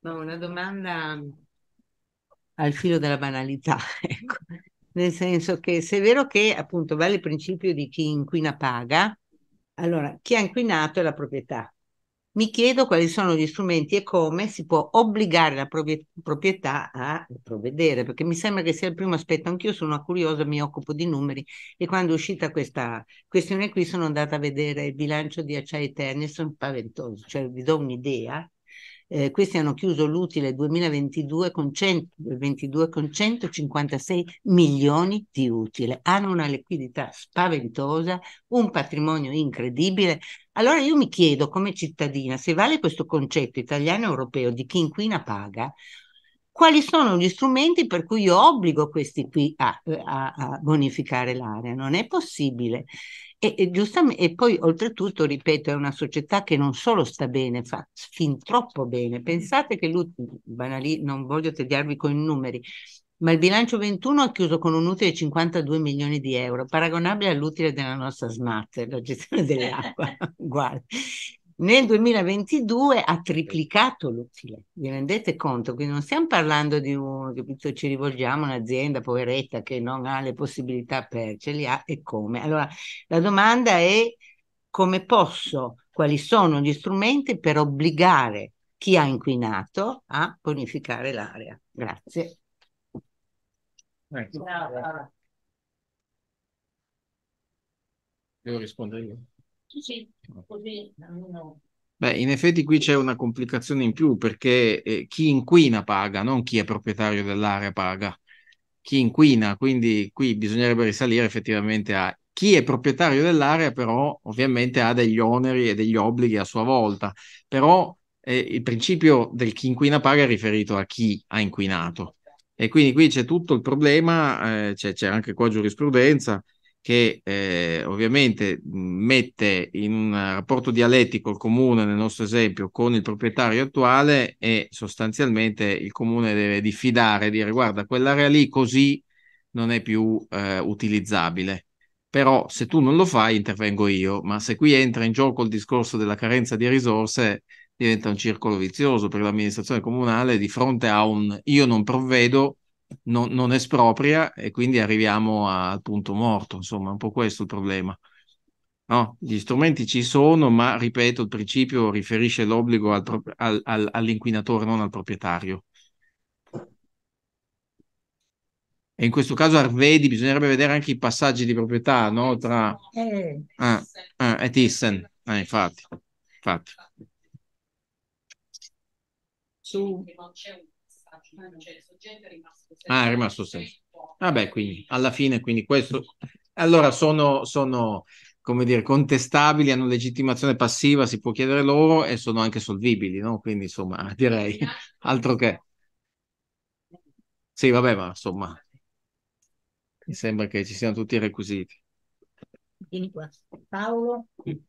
Ma una domanda al filo della banalità, ecco. Nel senso che se è vero che appunto vale il principio di chi inquina paga, allora chi ha inquinato è la proprietà. Mi chiedo quali sono gli strumenti e come si può obbligare la proprietà a provvedere, perché mi sembra che sia il primo aspetto. Anch'io sono curiosa, mi occupo di numeri e quando è uscita questa questione qui sono andata a vedere il bilancio di Acciaio Terni, sono paventoso, cioè vi do un'idea eh, questi hanno chiuso l'utile 2022 con, 122, con 156 milioni di utile, hanno una liquidità spaventosa, un patrimonio incredibile. Allora io mi chiedo come cittadina se vale questo concetto italiano e europeo di chi inquina paga, quali sono gli strumenti per cui io obbligo questi qui a, a, a bonificare l'area. Non è possibile. E, e, e, poi oltretutto, ripeto, è una società che non solo sta bene, fa fin troppo bene. Pensate che lui, banali, non voglio tediarvi con i numeri, ma il bilancio 21 ha chiuso con un utile di 52 milioni di euro, paragonabile all'utile della nostra SMAT, la gestione dell'acqua. Guarda nel 2022 ha triplicato l'utile, vi rendete conto? Quindi non stiamo parlando di un, capito, ci rivolgiamo a un'azienda poveretta che non ha le possibilità per, ce li ha e come. Allora la domanda è come posso, quali sono gli strumenti per obbligare chi ha inquinato a bonificare l'area. Grazie. Grazie. Ecco. Devo rispondere io così almeno... Beh, in effetti qui c'è una complicazione in più perché eh, chi inquina paga, non chi è proprietario dell'area paga. Chi inquina, quindi qui bisognerebbe risalire effettivamente a chi è proprietario dell'area, però ovviamente ha degli oneri e degli obblighi a sua volta. Però eh, il principio del chi inquina paga è riferito a chi ha inquinato. E quindi qui c'è tutto il problema, eh, c'è, c'è anche qua giurisprudenza che eh, ovviamente mette in un rapporto dialettico il comune, nel nostro esempio, con il proprietario attuale e sostanzialmente il comune deve diffidare, dire guarda, quell'area lì così non è più eh, utilizzabile. Però se tu non lo fai intervengo io, ma se qui entra in gioco il discorso della carenza di risorse diventa un circolo vizioso perché l'amministrazione comunale di fronte a un io non provvedo non, non espropria e quindi arriviamo al punto morto, insomma, è un po' questo il problema. No, gli strumenti ci sono, ma ripeto, il principio riferisce l'obbligo al al, all'inquinatore, non al proprietario. E in questo caso Arvedi bisognerebbe vedere anche i passaggi di proprietà no? tra eh. ah, ah, e Thyssen, ah, infatti, infatti. Su cioè eh. il cioè, soggetto è rimasto sempre. Ah, è rimasto sempre. Vabbè, quindi alla fine, quindi questo... Allora sono, sono, come dire, contestabili, hanno legittimazione passiva, si può chiedere loro e sono anche solvibili, no? Quindi insomma, direi altro che... Sì, vabbè, ma insomma, mi sembra che ci siano tutti i requisiti. Vieni qua, Paolo. Eh,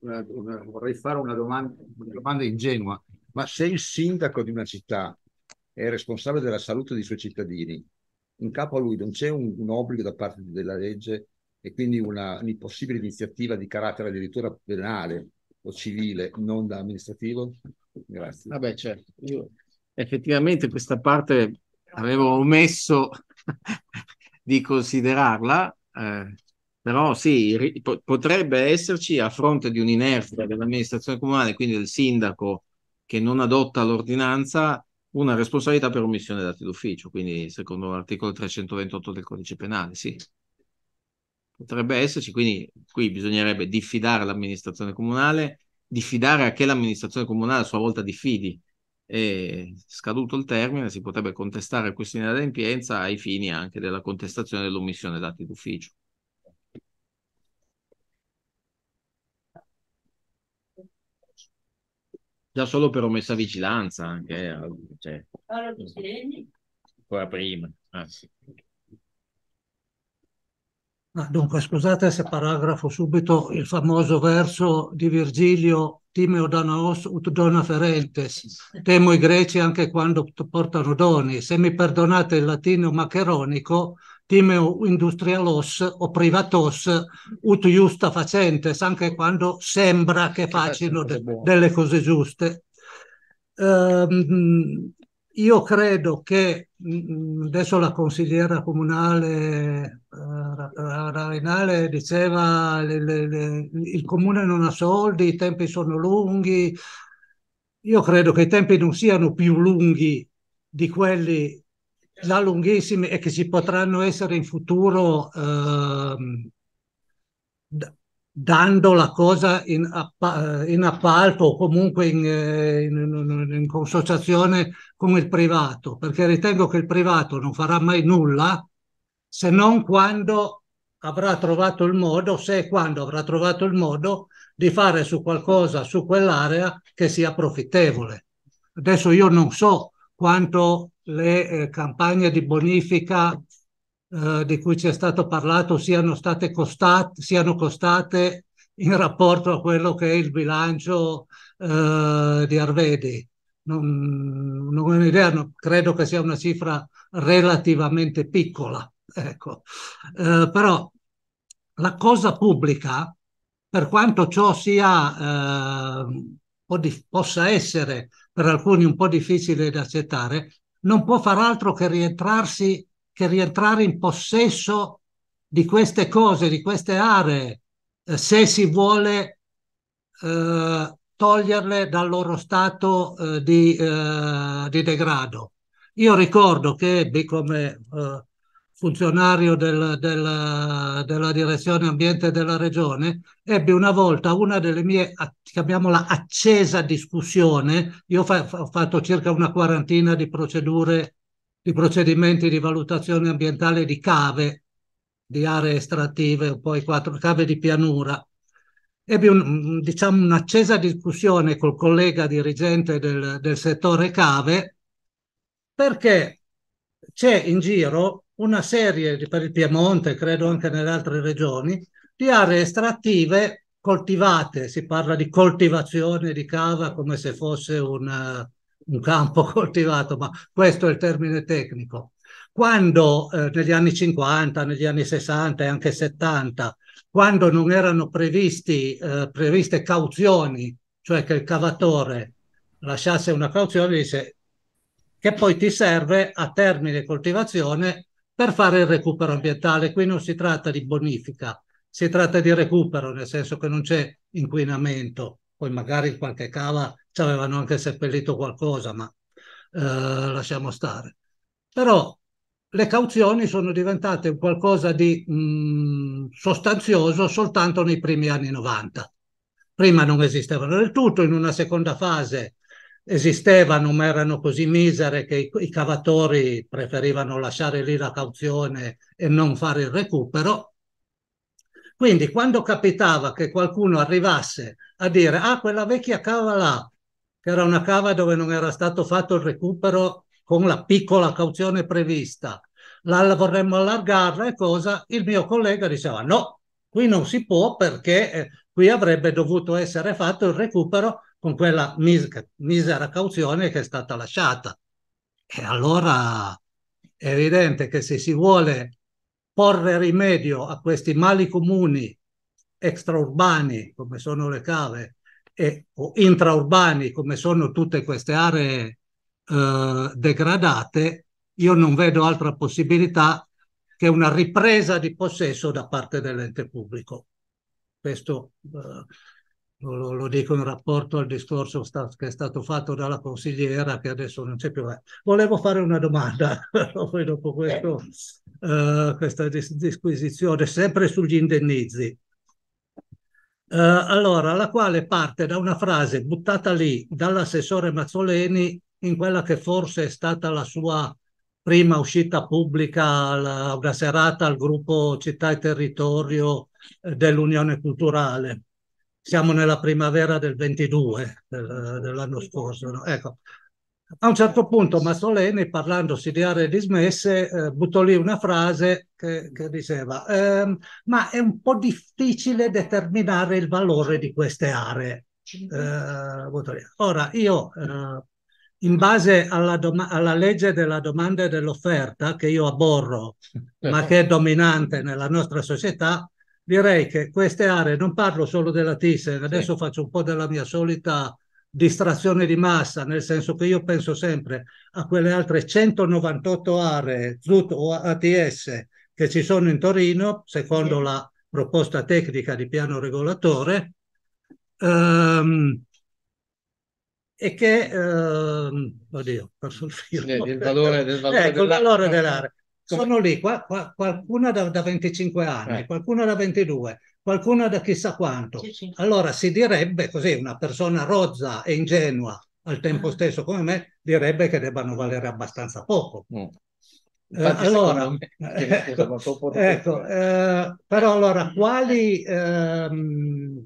vorrei fare una domanda, una domanda ingenua. Ma se il sindaco di una città è responsabile della salute dei suoi cittadini, in capo a lui non c'è un, un obbligo da parte della legge e quindi una, possibile iniziativa di carattere addirittura penale o civile, non da amministrativo? Grazie. Vabbè, certo. Io effettivamente questa parte avevo omesso di considerarla, eh, però sì, potrebbe esserci a fronte di un'inerzia dell'amministrazione comunale, quindi del sindaco che non adotta l'ordinanza una responsabilità per omissione dati d'ufficio, quindi secondo l'articolo 328 del codice penale, sì. Potrebbe esserci, quindi qui bisognerebbe diffidare l'amministrazione comunale, diffidare a che l'amministrazione comunale a sua volta diffidi e scaduto il termine si potrebbe contestare questa inadempienza ai fini anche della contestazione dell'omissione dati d'ufficio. già solo per omessa vigilanza anche. Eh, cioè, ancora prima. Ah, sì. ah, dunque, scusate se paragrafo subito il famoso verso di Virgilio Timeo Danaos ut dona ferentes. Temo i greci anche quando portano doni. Se mi perdonate il latino maccheronico, timeo industrialos o privatos ut justa facentes, anche quando sembra che, facciano de, delle cose giuste. Um, io credo che mm, adesso la consigliera comunale uh, Rainale diceva che il comune non ha soldi, i tempi sono lunghi. Io credo che i tempi non siano più lunghi di quelli la lunghissime e che ci potranno essere in futuro ehm, d- dando la cosa in, app- eh, in, appalto o comunque eh, in, in, in consociazione con il privato, perché ritengo che il privato non farà mai nulla se non quando avrà trovato il modo, se e quando avrà trovato il modo di fare su qualcosa, su quell'area che sia profittevole. Adesso io non so quanto le eh, campagne di bonifica eh, di cui ci è stato parlato siano, state costate, siano costate in rapporto a quello che è il bilancio eh, di Arvedi. Non, non ho un'idea, non, credo che sia una cifra relativamente piccola. Ecco. Eh, però la cosa pubblica, per quanto ciò sia eh, di, possa essere per alcuni un po' difficile da accettare, non può far altro che rientrarsi, che rientrare in possesso di queste cose, di queste aree, eh, se si vuole eh, toglierle dal loro stato eh, di, eh, di, degrado. Io ricordo che, come eh, funzionario del, del, della direzione ambiente della regione, ebbe una volta una delle mie, chiamiamola accesa discussione, io fa, ho fatto circa una quarantina di procedure, di procedimenti di valutazione ambientale di cave, di aree estrattive, poi quattro cave di pianura, ebbe un, diciamo, un'accesa discussione col collega dirigente del, del settore cave perché c'è in giro una serie per il Piemonte, credo anche nelle altre regioni, di aree estrattive coltivate, si parla di coltivazione di cava come se fosse un, eh, un campo coltivato, ma questo è il termine tecnico. Quando eh, negli anni 50, negli anni 60 e anche 70, quando non erano previsti, eh, previste cauzioni, cioè che il cavatore lasciasse una cauzione, disse che poi ti serve a termine coltivazione per fare il recupero ambientale. Qui non si tratta di bonifica, si tratta di recupero, nel senso che non c'è inquinamento. Poi magari in qualche cava ci avevano anche seppellito qualcosa, ma eh, lasciamo stare. Però le cauzioni sono diventate qualcosa di mh, mm, sostanzioso soltanto nei primi anni 90. Prima non esistevano del tutto, in una seconda fase esistevano ma erano così misere che i, i cavatori preferivano lasciare lì la cauzione e non fare il recupero. Quindi quando capitava che qualcuno arrivasse a dire ah quella vecchia cava là, che era una cava dove non era stato fatto il recupero con la piccola cauzione prevista, la vorremmo allargarla e cosa, il mio collega diceva no, qui non si può perché eh, qui avrebbe dovuto essere fatto il recupero con quella misera cauzione che è stata lasciata. E allora è evidente che se si vuole porre rimedio a questi mali comuni extraurbani, come sono le cave, e, o intraurbani, come sono tutte queste aree eh, degradate, io non vedo altra possibilità che una ripresa di possesso da parte dell'ente pubblico. Questo eh, lo, lo, dico in rapporto al discorso sta, che è stato fatto dalla consigliera che adesso non c'è più. Eh. Volevo fare una domanda poi dopo questo, uh, questa dis- disquisizione, sempre sugli indennizi. Uh, eh, allora, la quale parte da una frase buttata lì dall'assessore Mazzoleni in quella che forse è stata la sua prima uscita pubblica, la, una serata al gruppo Città e Territorio dell'Unione Culturale siamo nella primavera del 22 del, dell'anno scorso. No? Ecco. A un certo punto Mazzoleni, parlandosi di aree dismesse, eh, buttò lì una frase che, che diceva ehm, ma è un po' difficile determinare il valore di queste aree. Eh, ora, io eh, in base alla, doma- alla, legge della domanda e dell'offerta, che io aborro, ma che è dominante nella nostra società, direi che queste aree, non parlo solo della Thyssen, adesso sì. faccio un po' della mia solita distrazione di massa, nel senso che io penso sempre a quelle altre 198 aree ZUT o ATS che ci sono in Torino, secondo sì. la proposta tecnica di piano regolatore, ehm, e che, ehm, oddio, ho perso il filo. Sì, del valore, del valore eh, dell'area sono lì, qua, qua, qualcuna da, da, 25 anni, eh. qualcuna da 22, qualcuna da chissà quanto. Sì, sì. Allora si direbbe così, una persona rozza e ingenua al tempo ah. stesso come me, direbbe che debbano valere abbastanza poco. Mm. Eh, allora, me, eh, ecco, ecco eh, però allora quali, ehm,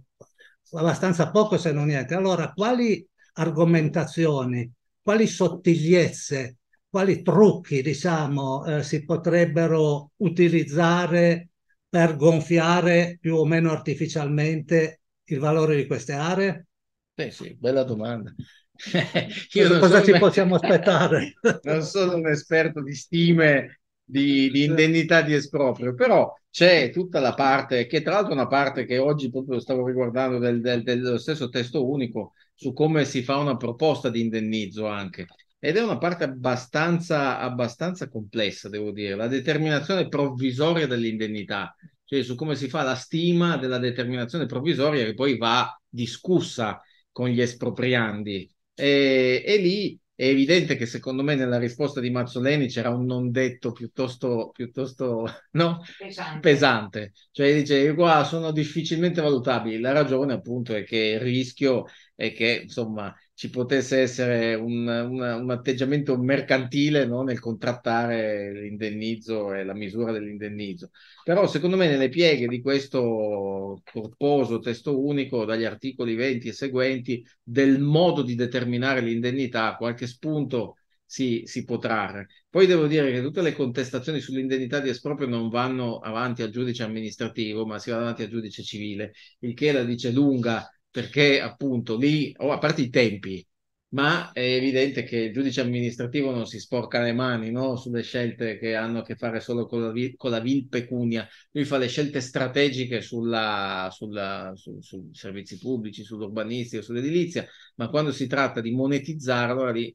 abbastanza poco se non niente, allora quali argomentazioni, quali sottigliezze quali trucchi, diciamo, eh, si potrebbero utilizzare per gonfiare più o meno artificialmente il valore di queste aree? Beh sì, bella domanda. Io cosa ci un... possiamo aspettare? non sono un esperto di stime di, di indennità di esproprio, però c'è tutta la parte, che tra l'altro è una parte che oggi proprio stavo riguardando del, del, dello stesso testo unico, su come si fa una proposta di indennizzo anche, ed è una parte abbastanza, abbastanza complessa, devo dire, la determinazione provvisoria dell'indennità, cioè su come si fa la stima della determinazione provvisoria che poi va discussa con gli espropriandi. E, e lì è evidente che secondo me nella risposta di Mazzoleni c'era un non detto piuttosto, piuttosto no? pesante. pesante. Cioè dice, qua sono difficilmente valutabili. La ragione appunto è che il rischio e che insomma ci potesse essere un, un, un atteggiamento mercantile no? nel contrattare l'indennizzo e la misura dell'indennizzo. Però secondo me nelle pieghe di questo corposo testo unico, dagli articoli 20 e seguenti, del modo di determinare l'indennità, qualche spunto si, si può trarre. Poi devo dire che tutte le contestazioni sull'indennità di esproprio non vanno avanti al giudice amministrativo, ma si va davanti al giudice civile, il che la dice lunga perché appunto lì, oh, a parte i tempi, ma è evidente che il giudice amministrativo non si sporca le mani no? sulle scelte che hanno a che fare solo con la, vi- con la vil pecunia, lui fa le scelte strategiche sulla, sulla, su, sui servizi pubblici, sull'urbanistica, sull'edilizia, ma quando si tratta di monetizzarlo, lì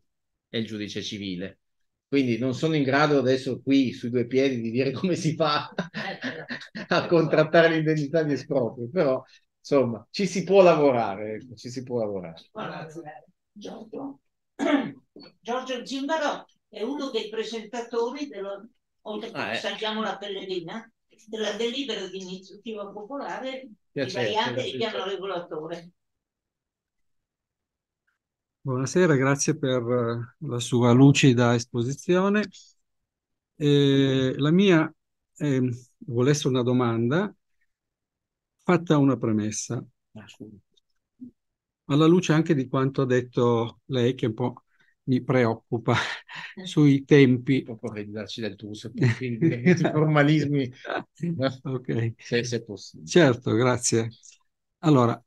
è il giudice civile. Quindi non sono in grado adesso qui sui due piedi di dire come si fa eh, a eh, contrattare l'indennità di esproprio, però insomma, ci si può lavorare, ecco, ci si può lavorare. Giorgio, Giorgio Zimbarò è uno dei presentatori, dello, oltre ah, eh. saltiamo la pellegrina, della delibera di iniziativa popolare Piacere, di variante di piano regolatore. Buonasera, grazie per eh, la sua lucida esposizione. Eh, la mia eh, vuole essere una domanda fatta una premessa, ah, alla luce anche di quanto ha detto lei, che un po' mi preoccupa eh. sui tempi. Un po' darci del tu, se i formalismi. ok. Se, se possibile. Certo, grazie. Allora,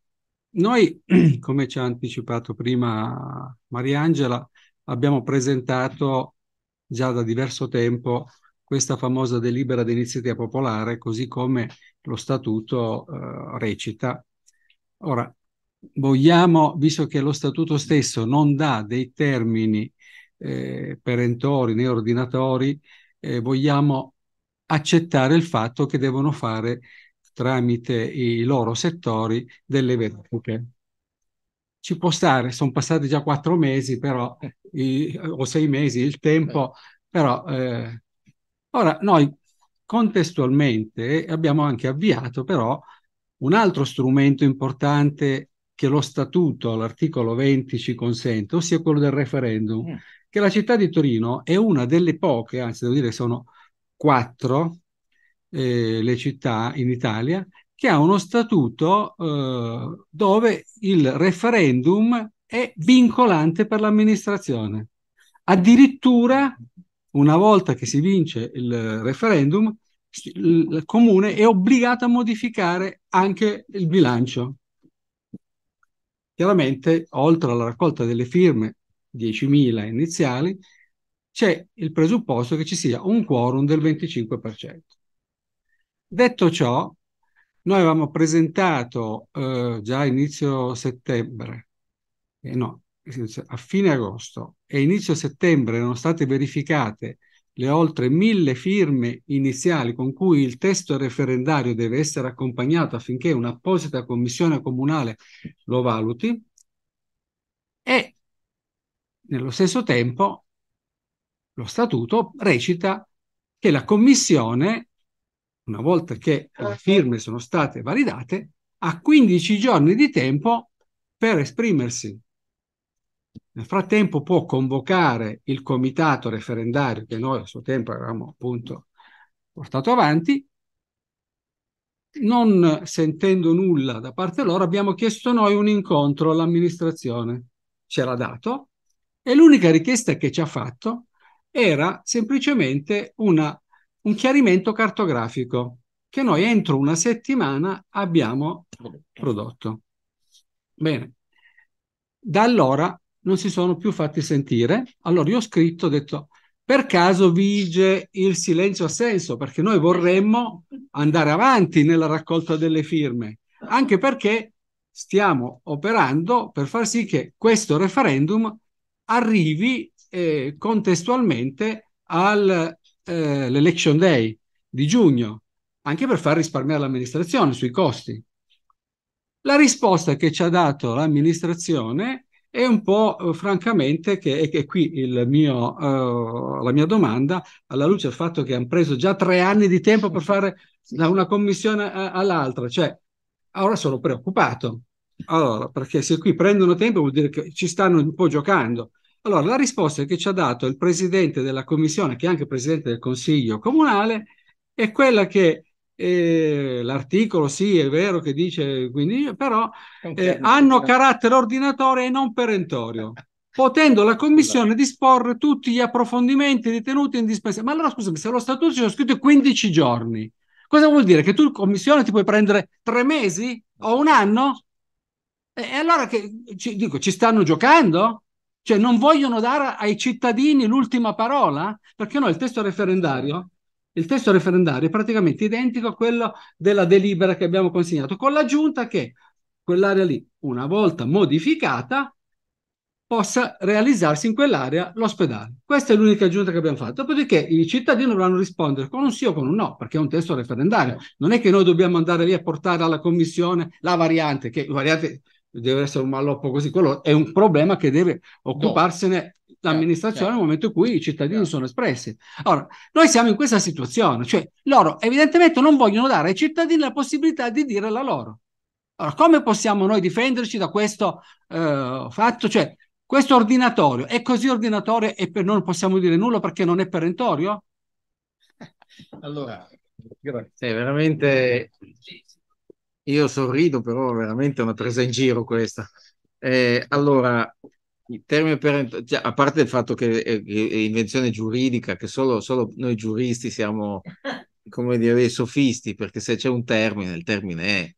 noi, come ci ha anticipato prima Mariangela, abbiamo presentato già da diverso tempo questa famosa delibera d'iniziativa popolare, così come lo statuto eh, recita. Ora, vogliamo, visto che lo statuto stesso non dà dei termini eh, perentori né ordinatori, eh, vogliamo accettare il fatto che devono fare tramite i loro settori delle verifiche. Ci può stare, sono passati già quattro mesi però, eh, i, o sei mesi il tempo, però eh, Ora, noi contestualmente abbiamo anche avviato però un altro strumento importante che lo statuto, l'articolo 20, ci consente, ossia quello del referendum, mm. che la città di Torino è una delle poche, anzi devo dire sono quattro eh, le città in Italia, che ha uno statuto eh, dove il referendum è vincolante per l'amministrazione. Addirittura una volta che si vince il referendum, il comune è obbligato a modificare anche il bilancio. Chiaramente, oltre alla raccolta delle firme, 10.000 iniziali, c'è il presupposto che ci sia un quorum del 25%. Detto ciò, noi avevamo presentato eh, già inizio settembre, eh no, a fine agosto e inizio settembre erano state verificate le oltre mille firme iniziali con cui il testo referendario deve essere accompagnato affinché un'apposita commissione comunale lo valuti e nello stesso tempo lo statuto recita che la commissione, una volta che le firme sono state validate, ha 15 giorni di tempo per esprimersi nel frattempo può convocare il comitato referendario che noi a suo tempo avevamo appunto portato avanti. Non sentendo nulla da parte loro, abbiamo chiesto noi un incontro all'amministrazione. C'era dato e l'unica richiesta che ci ha fatto era semplicemente una, un chiarimento cartografico che noi entro una settimana abbiamo prodotto. Bene, da allora non si sono più fatti sentire. Allora io ho scritto, ho detto, per caso vige il silenzio assenso, perché noi vorremmo andare avanti nella raccolta delle firme, anche perché stiamo operando per far sì che questo referendum arrivi eh, contestualmente all'election eh, day di giugno, anche per far risparmiare l'amministrazione sui costi. La risposta che ci ha dato l'amministrazione e un po' eh, francamente, che è, qui il mio, eh, la mia domanda, alla luce del fatto che hanno preso già tre anni di tempo per fare da una commissione a, eh, all'altra, cioè ora sono preoccupato. Allora, perché se qui prendono tempo vuol dire che ci stanno un po' giocando. Allora, la risposta che ci ha dato il presidente della commissione, che è anche presidente del consiglio comunale, è quella che e l'articolo sì è vero che dice quindi però eh, hanno carattere ordinatorio e non perentorio potendo la commissione esatto. disporre tutti gli approfondimenti ritenuti indispensabili ma allora scusami se lo statuto ci sono scritti 15 giorni cosa vuol dire che tu commissione ti puoi prendere tre mesi o un anno e allora che ci, dico ci stanno giocando cioè non vogliono dare ai cittadini l'ultima parola perché noi il testo referendario il testo referendario è praticamente identico a quello della delibera che abbiamo consegnato, con l'aggiunta che quell'area lì, una volta modificata, possa realizzarsi in quell'area l'ospedale. Questa è l'unica aggiunta che abbiamo fatto. Dopodiché i cittadini dovranno rispondere con un sì o con un no, perché è un testo referendario. Non è che noi dobbiamo andare lì a portare alla commissione la variante, che variante deve essere un malloppo così, quello è un problema che deve occuparsene l'amministrazione nel momento in cui i cittadini sono espressi. Allora, noi siamo in questa situazione, cioè loro evidentemente non vogliono dare ai cittadini la possibilità di dire la loro. Allora, come possiamo noi difenderci da questo eh, fatto? Cioè, questo ordinatorio è così ordinatorio e per, non possiamo dire nulla perché non è perentorio? Allora, grazie, veramente io sorrido, però veramente una presa in giro questa. Eh, allora, il termine per, cioè, a parte il fatto che è, eh, è invenzione giuridica, che solo, solo, noi giuristi siamo, come dire, dei sofisti, perché se c'è un termine, il termine è.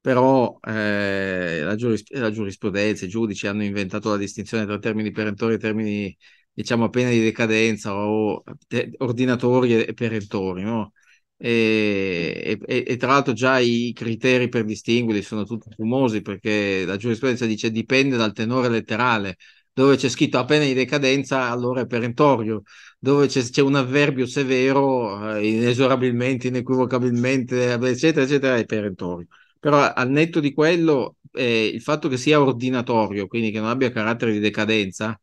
Però eh, la, giuris, la, giurisprudenza, i giudici hanno inventato la distinzione tra termini perentori e termini, diciamo, appena di decadenza o eh, te, ordinatori e perentori, no? E, e, e, tra l'altro già i criteri per distinguerli sono tutti fumosi perché la giurisprudenza dice dipende dal tenore letterale dove c'è scritto appena di decadenza allora è perentorio dove c'è, c'è un avverbio severo eh, inesorabilmente, inequivocabilmente eccetera eccetera è perentorio però al netto di quello eh, il fatto che sia ordinatorio quindi che non abbia carattere di decadenza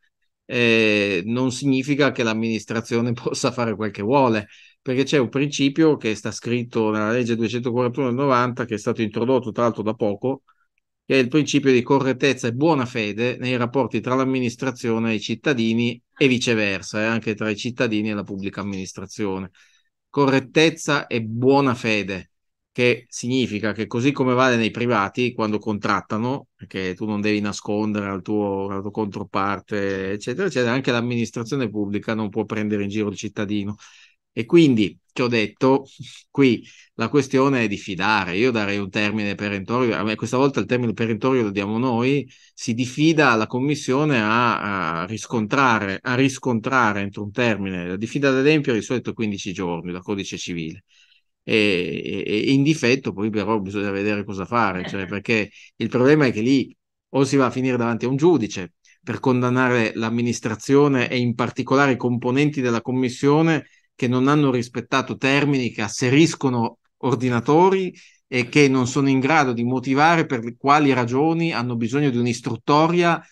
eh, non significa che l'amministrazione possa fare quel che vuole perché c'è un principio che sta scritto nella legge 241 del 90, che è stato introdotto tra l'altro da poco, che è il principio di correttezza e buona fede nei rapporti tra l'amministrazione e i cittadini e viceversa, e eh, anche tra i cittadini e la pubblica amministrazione. Correttezza e buona fede, che significa che così come vale nei privati quando contrattano, che tu non devi nascondere al tuo, alla tua controparte, eccetera, eccetera, anche l'amministrazione pubblica non può prendere in giro il cittadino e quindi ti ho detto, qui la questione è di fidare. Io darei un termine perentorio, a me questa volta il termine perentorio lo diamo noi, si diffida la Commissione a, a riscontrare, a riscontrare entro un termine, la diffida ad esempio è di solito 15 giorni, la codice civile. E, e, in difetto poi però bisogna vedere cosa fare, eh, cioè eh. perché il problema è che lì o si va a finire davanti a un giudice per condannare l'amministrazione e in particolare i componenti della commissione che non hanno rispettato termini, che asseriscono ordinatori e che non sono in grado di motivare per quali ragioni hanno bisogno di un'istruttoria,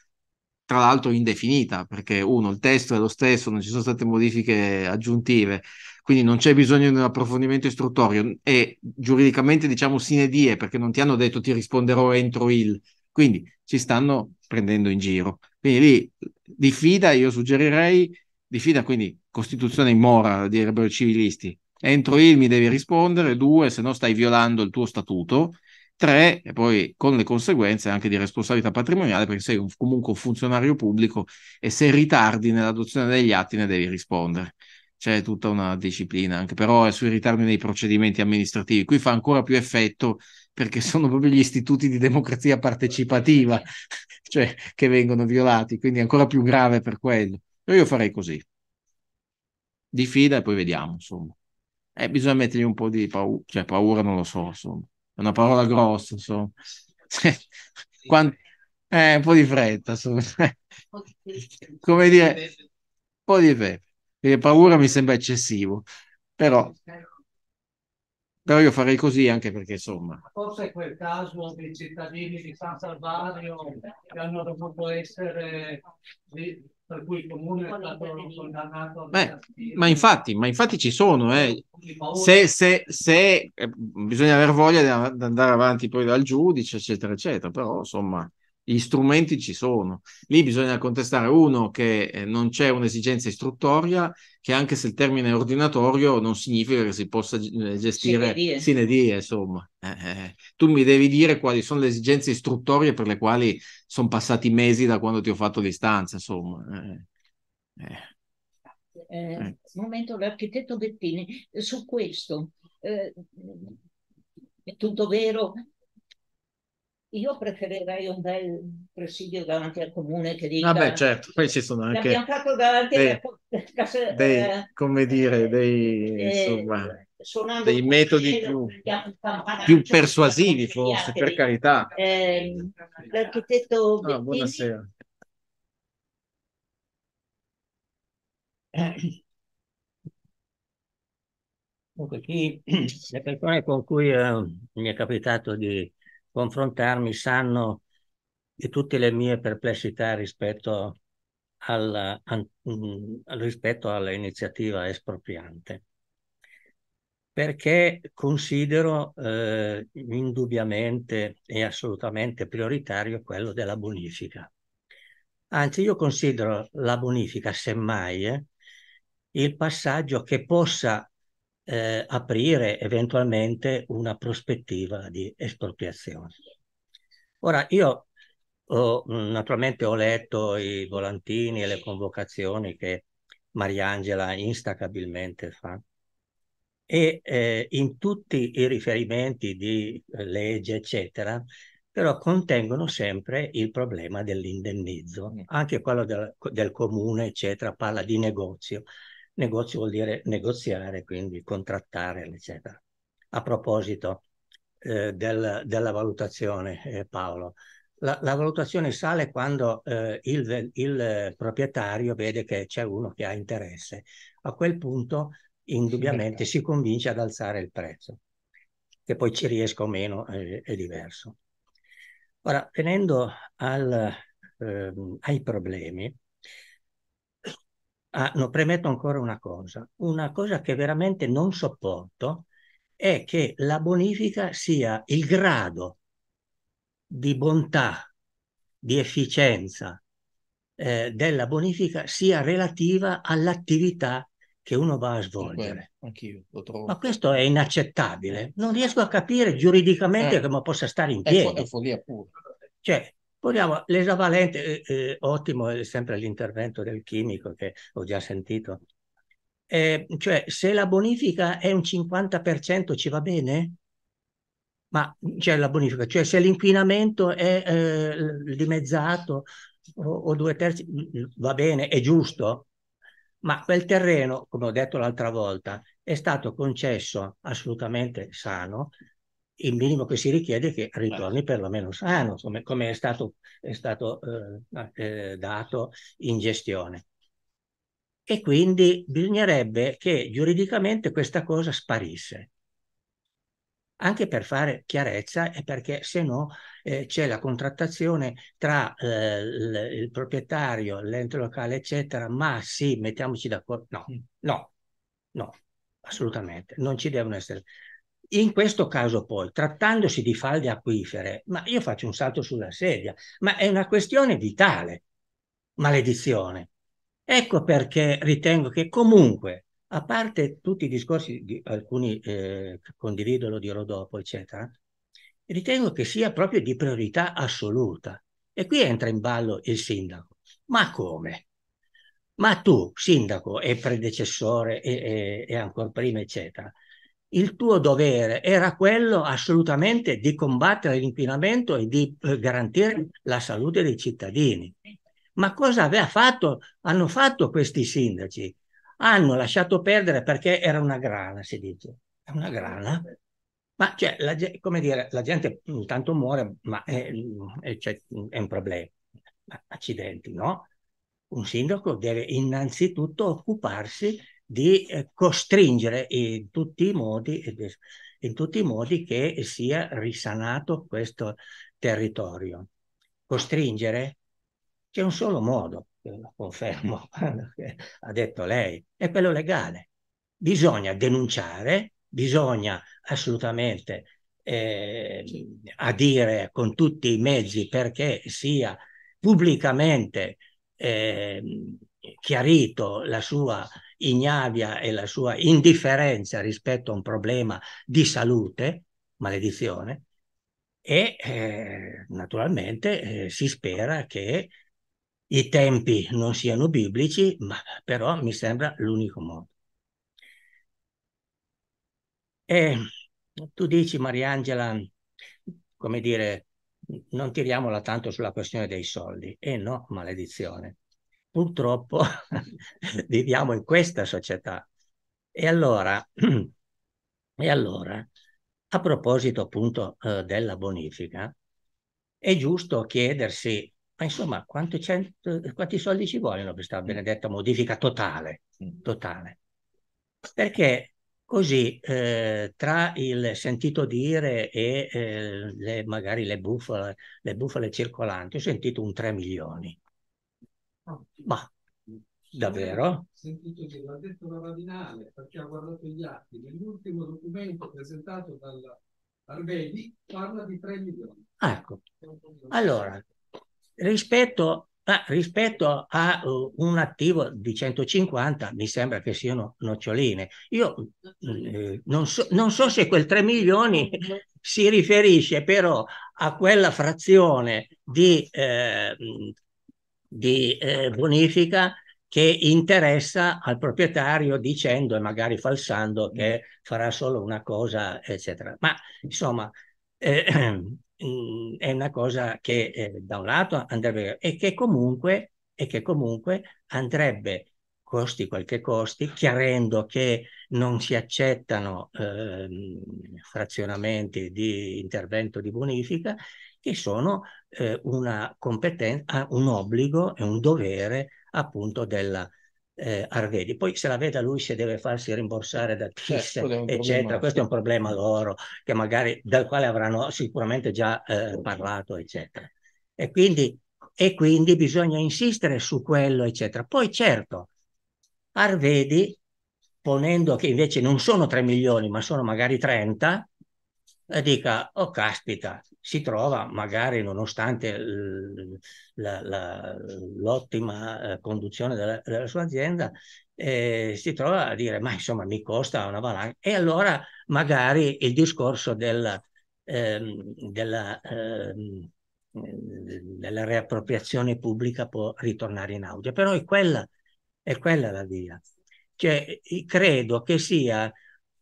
tra l'altro indefinita, perché uno, il testo è lo stesso, non ci sono state modifiche aggiuntive, quindi non c'è bisogno di un approfondimento istruttorio e giuridicamente diciamo sine die, perché non ti hanno detto ti risponderò entro il, quindi ci stanno prendendo in giro. Quindi lì diffida, io suggerirei diffida, quindi Costituzione mora, direbbero i civilisti. Entro il mi devi rispondere, due, se no stai violando il tuo statuto, tre, e poi con le conseguenze anche di responsabilità patrimoniale, perché sei un, comunque un funzionario pubblico e se ritardi nell'adozione degli atti ne devi rispondere. C'è tutta una disciplina anche, però è sui ritardi nei procedimenti amministrativi. Qui fa ancora più effetto perché sono proprio gli istituti di democrazia partecipativa cioè, che vengono violati, quindi è ancora più grave per quello. Io farei così di fila e poi vediamo, insomma. Eh, bisogna mettergli un po' di paura, cioè paura non lo so, insomma. È una parola grossa, insomma. Quando... Eh, un po' di fretta, insomma. Come dire, un po' di fretta. paura mi sembra eccessivo, però... Però io farei così anche perché insomma. Forse è quel caso dei cittadini di San Salvario che hanno dovuto essere per cui il comune è stato condannato. Beh, ma, infatti, ma infatti ci sono. Eh. Se, se, se eh, bisogna avere voglia di andare avanti poi dal giudice, eccetera, eccetera, però insomma gli strumenti ci sono. Lì bisogna contestare, uno, che eh, non c'è un'esigenza istruttoria, che anche se il termine è ordinatorio non significa che si possa eh, gestire sine die, insomma. Eh, eh, eh. Tu mi devi dire quali sono le esigenze istruttorie per le quali sono passati mesi da quando ti ho fatto l'istanza, insomma. Eh, momento l'architetto Bettini, su questo è tutto vero io preferirei un bel presidio davanti al comune che dica... Vabbè, ah certo, poi ci sono anche... Abbiamo davanti dei, alla... dei, eh, come dire, eh, dei, eh, insomma, dei metodi più, più, persuasivi forse, per carità. Eh, l'architetto... Ah, buonasera. Dunque, chi, le persone con cui eh, mi è capitato di confrontarmi sanno di tutte le mie perplessità rispetto, alla, an, mm, rispetto all'iniziativa espropriante, perché considero eh, indubbiamente e assolutamente prioritario quello della bonifica. Anzi, io considero la bonifica, semmai, eh, il passaggio che possa eh, aprire eventualmente una prospettiva di espropriazione. Ora, io ho, naturalmente ho letto i volantini e le convocazioni che Mariangela instacabilmente fa e eh, in tutti i riferimenti di eh, legge, eccetera, però contengono sempre il problema dell'indennizzo, anche quello del, del comune, eccetera, parla di negozio. Negozio vuol dire negoziare, quindi contrattare, eccetera. A proposito eh, del, della valutazione, eh, Paolo, la, la, valutazione sale quando eh, il, il eh, proprietario vede che c'è uno che ha interesse. A quel punto indubbiamente si convince ad alzare il prezzo. Che poi ci riesca o meno è, eh, è diverso. Ora, venendo al, ehm, ai problemi, Ah, no, premetto ancora una cosa. Una cosa che veramente non sopporto è che la bonifica sia il grado di bontà, di efficienza eh, della bonifica sia relativa all'attività che uno va a svolgere. Anch'io lo trovo. Ma questo è inaccettabile. Non riesco a capire giuridicamente eh, come possa stare in piedi. È follia pura. Cioè, Vogliamo, l'esavalente, eh, eh, ottimo è eh, sempre l'intervento del chimico che ho già sentito, eh, cioè se la bonifica è un 50% ci va bene? Ma c'è cioè, la bonifica, cioè se l'inquinamento è eh, dimezzato o, o due terzi mm, mm, va bene, è giusto, ma quel terreno, come ho detto l'altra volta, è stato concesso assolutamente sano il minimo che si richiede è che ritorni certo. perlomeno sano, come, come è stato, è stato eh, eh, dato in gestione. E quindi bisognerebbe che giuridicamente questa cosa sparisse, anche per fare chiarezza e perché se no eh, c'è la contrattazione tra eh, l- il proprietario, l'ente locale, eccetera, ma sì, mettiamoci d'accordo. No, mm. no, no, assolutamente, non ci devono essere in questo caso poi, trattandosi di falde acquifere, ma io faccio un salto sulla sedia, ma è una questione vitale, maledizione. Ecco perché ritengo che comunque, a parte tutti i discorsi, di, alcuni eh, condivido, lo dirò dopo, eccetera, ritengo che sia proprio di priorità assoluta. E qui entra in ballo il sindaco. Ma come? Ma tu, sindaco e predecessore e, e, e ancora prima, eccetera, il tuo dovere era quello assolutamente di combattere l'inquinamento e di eh, garantire la salute dei cittadini. Ma cosa aveva fatto, hanno fatto questi sindaci? Hanno lasciato perdere perché era una grana, si dice. È una grana? Ma cioè, la, come dire, la gente intanto muore, ma è, è, cioè, è un problema. Accidenti, no? Un sindaco deve innanzitutto occuparsi di eh, costringere in tutti i modi, eh, in tutti i modi che sia risanato questo territorio. Costringere c'è un solo modo, eh, lo confermo ha detto lei, è quello legale. Bisogna denunciare, bisogna assolutamente eh, adire con tutti i mezzi perché sia pubblicamente eh, chiarito la sua ignavia e la sua indifferenza rispetto a un problema di salute, maledizione, e eh, naturalmente eh, si spera che i tempi non siano biblici, ma però mi sembra l'unico modo. E tu dici, Mariangela, come dire, non tiriamola tanto sulla questione dei soldi. E eh no, maledizione purtroppo viviamo in questa società. E allora, e allora a proposito appunto eh, della bonifica, è giusto chiedersi, ma insomma, quanti, cento, quanti soldi ci vogliono per questa mm. benedetta modifica totale? Mm. totale? Perché Così, eh, tra il sentito dire e eh, le, magari le bufale, le bufale circolanti, ho sentito un 3 milioni. Ma davvero? Sentito che l'ha detto la Radinale perché ha guardato gli atti. Nell'ultimo documento presentato dal Arvedi parla di 3 milioni. Ecco, allora, rispetto a, rispetto a uh, un attivo di 150 mi sembra che siano noccioline. Io eh, non, so, non so se quel 3 milioni si riferisce però a quella frazione di eh, di eh, bonifica che interessa al proprietario dicendo e magari falsando che farà solo una cosa, eccetera. Ma insomma, eh, mm, è una cosa che eh, da un lato andrebbe e che comunque, e che comunque andrebbe costi quel che costi, chiarendo che non si accettano eh, frazionamenti di intervento di bonifica che sono eh, una competenza, ah, un obbligo e un dovere appunto della eh, Arvedi. Poi se la veda lui se deve farsi rimborsare da TIS, certo, eccetera, questo è un problema loro, che magari, dal quale avranno sicuramente già eh, certo. parlato, eccetera. E quindi, e quindi bisogna insistere su quello, eccetera. Poi certo, Arvedi, ponendo che invece non sono 3 milioni, ma sono magari 30, dica, oh caspita, si trova, magari nonostante l'ottima eh, conduzione della, della, sua azienda, eh, si trova a dire ma insomma mi costa una valanga. E allora magari il discorso del, ehm, della, ehm, della riappropriazione pubblica può ritornare in auge, però è quella, è quella la via. Cioè, credo che sia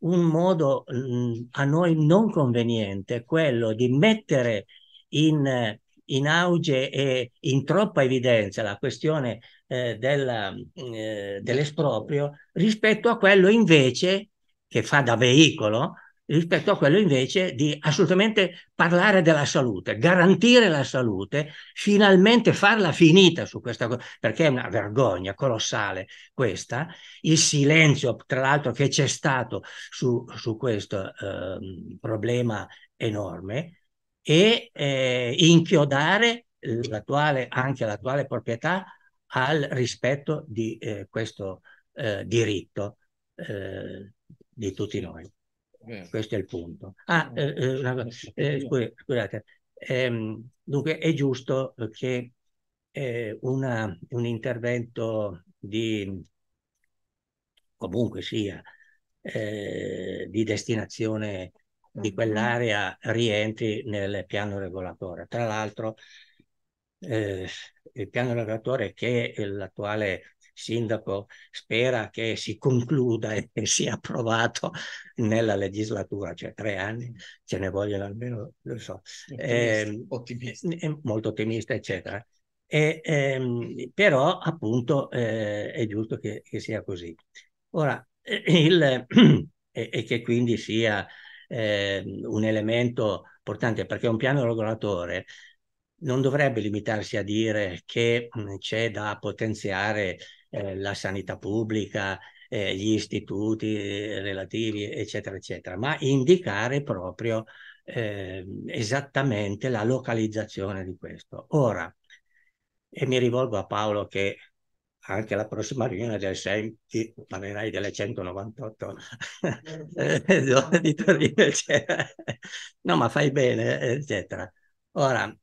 un modo mm, a noi non conveniente, quello di mettere in, eh, in auge e in troppa evidenza la questione eh, della, mm, eh, dell'esproprio rispetto a quello invece che fa da veicolo rispetto a quello invece di assolutamente parlare della salute, garantire la salute, finalmente farla finita su questa cosa, perché è una vergogna colossale questa, il silenzio tra l'altro che c'è stato su, su questo eh, problema enorme e eh, inchiodare l'attuale, anche l'attuale proprietà al rispetto di eh, questo eh, diritto eh, di tutti noi. Questo è il punto. Ah, eh, eh, eh scusate, ehm, dunque è giusto che eh, una, un intervento di comunque sia eh, di destinazione di mm-hmm. quell'area rientri nel piano regolatore. Tra l'altro, eh, il piano regolatore che l'attuale sindaco spera che si concluda e che sia approvato nella legislatura, cioè tre anni, mm. ce ne vogliono almeno, lo so, ehm, eh, ottimista. molto ottimista, eccetera. E, ehm, però appunto eh, è giusto che, che, sia così. Ora, eh, il, e, e, che quindi sia eh, un elemento importante perché un piano regolatore non dovrebbe limitarsi a dire che mm, c'è da potenziare eh, la sanità pubblica, eh, gli istituti eh, relativi, eccetera, eccetera, ma indicare proprio eh, esattamente la localizzazione di questo. Ora, e mi rivolgo a Paolo che anche la prossima riunione del Senti, parlerai delle 198 eh, di Torino, eccetera. No, ma fai bene, eccetera. Ora,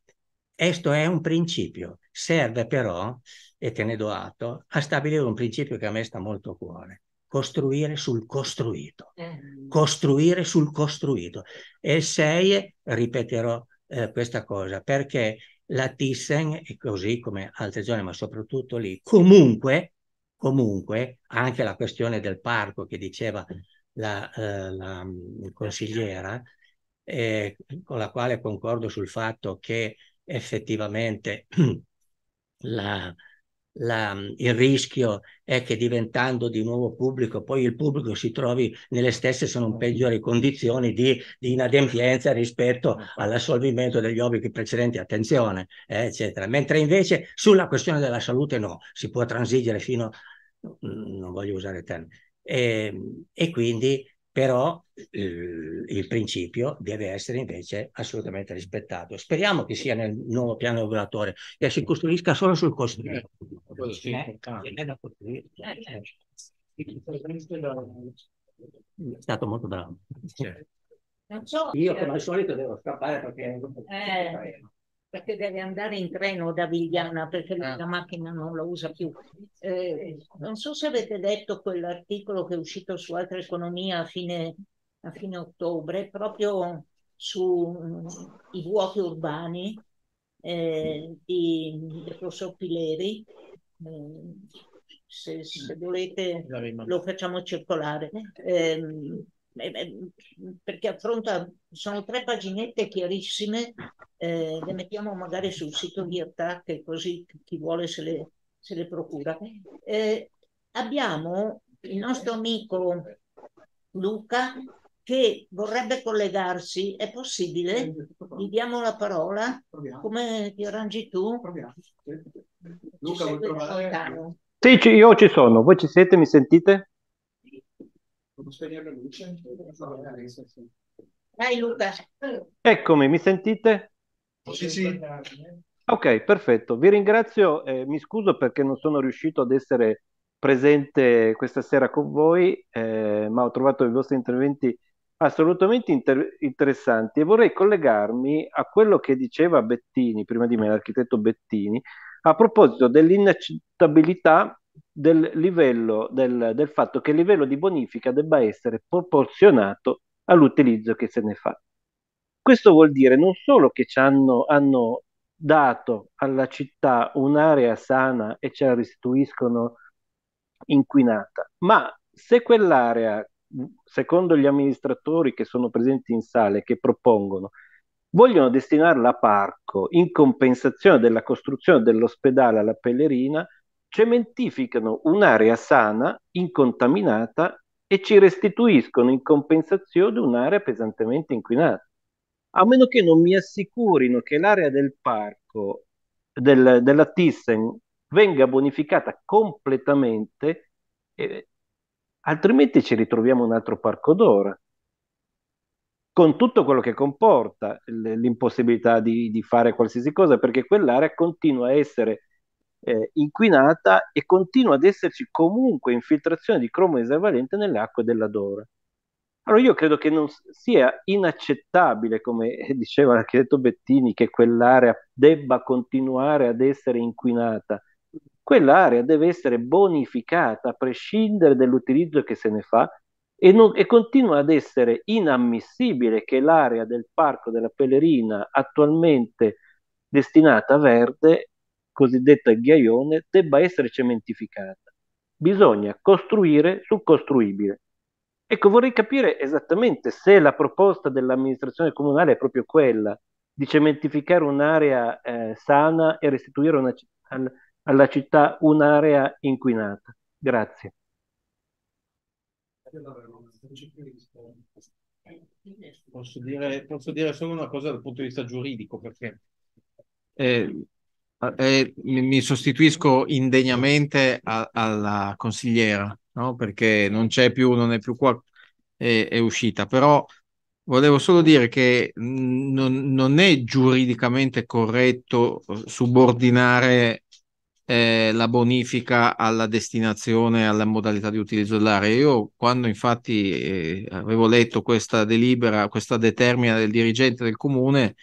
questo è un principio, serve però, e te ne do atto, a stabilire un principio che a me sta molto a cuore. Costruire sul costruito. Eh. Costruire sul costruito. E il 6 ripeterò eh, questa cosa perché la Thyssen, e così come altre zone, ma soprattutto lì, comunque, comunque anche la questione del parco che diceva la, eh, la mm, consigliera, eh, con la quale concordo sul fatto che effettivamente la, la, il rischio è che diventando di nuovo pubblico, poi il pubblico si trovi nelle stesse, se non certo. peggiori, condizioni di, di inadempienza rispetto certo. all'assolvimento degli obblighi precedenti, attenzione, eh, eccetera. Mentre invece sulla questione della salute no, si può transigere fino, non voglio usare termini, e, ehm, e quindi però eh, il principio deve essere invece assolutamente rispettato. Speriamo che sia nel nuovo piano regolatore che si costruisca solo sul eh, eh, costruire. Sì, eh, eh, è stato molto bravo. Certo. So, Io come al solito devo scappare perché... Eh perché deve andare in treno da Vigliana perché ah. la macchina non la usa più. Eh, non so se avete letto quell'articolo che è uscito su Altra Economia a fine, a fine ottobre, proprio sui mm, vuoti urbani eh, di, del professor Pileri. Eh, se, se, mm. volete lo facciamo circolare. Eh, eh, mm, perché affronta, sono tre paginette chiarissime, eh, le mettiamo magari sul sito di Attac così chi vuole se le, se le procura. Eh, abbiamo il nostro amico Luca che vorrebbe collegarsi, è possibile? Gli diamo la parola, come ti arrangi tu? Ci Luca, vuoi provare? Sì, io ci sono, voi ci siete, mi sentite? Posso spegnere luce? Vai Luca. Eccomi, mi sentite? Sì, sì. Ok, perfetto. Vi ringrazio eh, mi scuso perché non sono riuscito ad essere presente questa sera con voi, eh, ma ho trovato i vostri interventi assolutamente inter- interessanti e vorrei collegarmi a quello che diceva Bettini, prima di me l'architetto Bettini, a proposito dell'inaccettabilità del, livello, del, del fatto che il livello di bonifica debba essere proporzionato all'utilizzo che se ne fa. Questo vuol dire non solo che ci hanno, hanno dato alla città un'area sana e ce la restituiscono inquinata, ma se quell'area, secondo gli amministratori che sono presenti in sale, che propongono, vogliono destinarla a parco in compensazione della costruzione dell'ospedale alla Pellerina, cementificano un'area sana, incontaminata e ci restituiscono in compensazione un'area pesantemente inquinata. A meno che non mi assicurino che l'area del parco del, della Thyssen venga bonificata completamente, eh, altrimenti ci ritroviamo un altro parco d'ora con tutto quello che comporta l'impossibilità di, di, fare qualsiasi cosa, perché quell'area continua a essere eh, inquinata e continua ad esserci comunque infiltrazione di cromo esavalente nelle acque della Dora. Allora io credo che non sia inaccettabile, come eh, diceva l'architetto Bettini, che quell'area debba continuare ad essere inquinata. Quell'area deve essere bonificata a prescindere dall'utilizzo che se ne fa e, non, e, continua ad essere inammissibile che l'area del parco della Pellerina attualmente destinata a verde cosiddetta ghiaione debba essere cementificata. Bisogna costruire sul costruibile. Ecco, vorrei capire esattamente se la proposta dell'amministrazione comunale è proprio quella di cementificare un'area eh, sana e restituire una, al, alla città un'area inquinata. Grazie. Posso dire, posso dire, solo una cosa dal punto di vista giuridico, perché eh, Ah, eh, mi sostituisco indegnamente a, alla consigliera, no? perché non c'è più, non è più qua, è, è uscita, però volevo solo dire che mm, non, non è giuridicamente corretto eh, subordinare eh, la bonifica alla destinazione, alla modalità di utilizzo dell'area. Io quando infatti eh, avevo letto questa delibera, questa determina del dirigente del comune,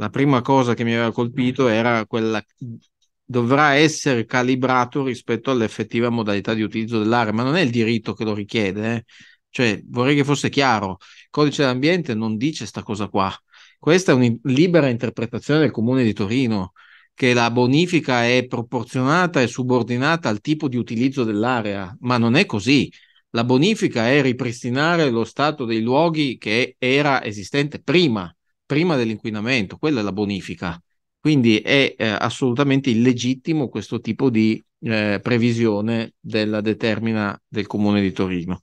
la prima cosa che mi aveva colpito era quella dovrà essere calibrato rispetto all'effettiva modalità di utilizzo dell'area, ma non è il diritto che lo richiede. Eh? Cioè, vorrei che fosse chiaro, il codice dell'ambiente non dice questa cosa qua. Questa è una libera interpretazione del comune di Torino, che la bonifica è proporzionata e subordinata al tipo di utilizzo dell'area, ma non è così. La bonifica è ripristinare lo stato dei luoghi che era esistente prima prima dell'inquinamento, quella è la bonifica. Quindi è eh, assolutamente illegittimo questo tipo di eh, previsione della determina del comune di Torino.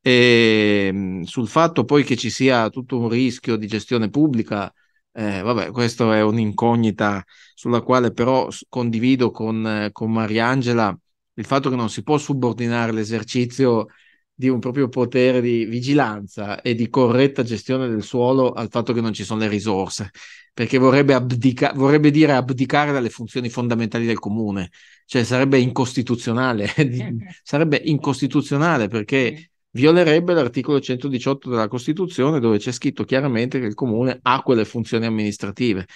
E, ehm, sul fatto poi che ci sia tutto un rischio di gestione pubblica, eh, vabbè, questa è un'incognita sulla quale però condivido con, eh, con Mariangela il fatto che non si può subordinare l'esercizio di un proprio potere di vigilanza e di corretta gestione del suolo al fatto che non ci sono le risorse, perché vorrebbe, abdica- vorrebbe dire abdicare dalle funzioni fondamentali del comune, cioè sarebbe incostituzionale, sarebbe incostituzionale perché violerebbe l'articolo 118 della Costituzione dove c'è scritto chiaramente che il comune ha quelle funzioni amministrative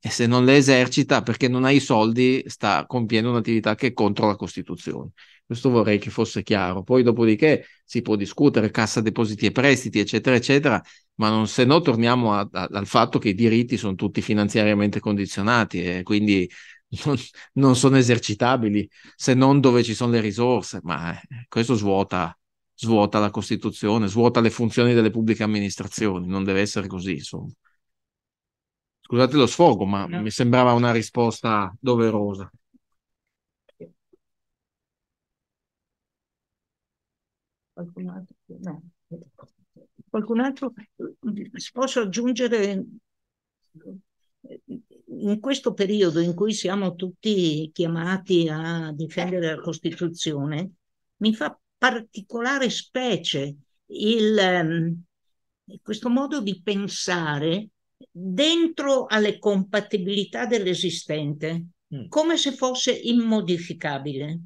e se non le esercita perché non ha i soldi sta compiendo un'attività che è contro la Costituzione. Questo vorrei che fosse chiaro. Poi dopodiché si può discutere cassa depositi e prestiti, eccetera, eccetera, ma non, se no torniamo a, a, al fatto che i diritti sono tutti finanziariamente condizionati e quindi non, non sono esercitabili se non dove ci sono le risorse, ma eh, questo svuota, svuota la Costituzione, svuota le funzioni delle pubbliche amministrazioni, non deve essere così, insomma. Scusate lo sfogo, ma no. mi sembrava una risposta doverosa. Qualcun altro? No. Qualcun altro? Posso aggiungere eh, in questo periodo in cui siamo tutti chiamati a difendere la Costituzione, mi fa particolare specie il, ehm, questo modo di pensare dentro alle compatibilità dell'esistente, mm. come se fosse immodificabile.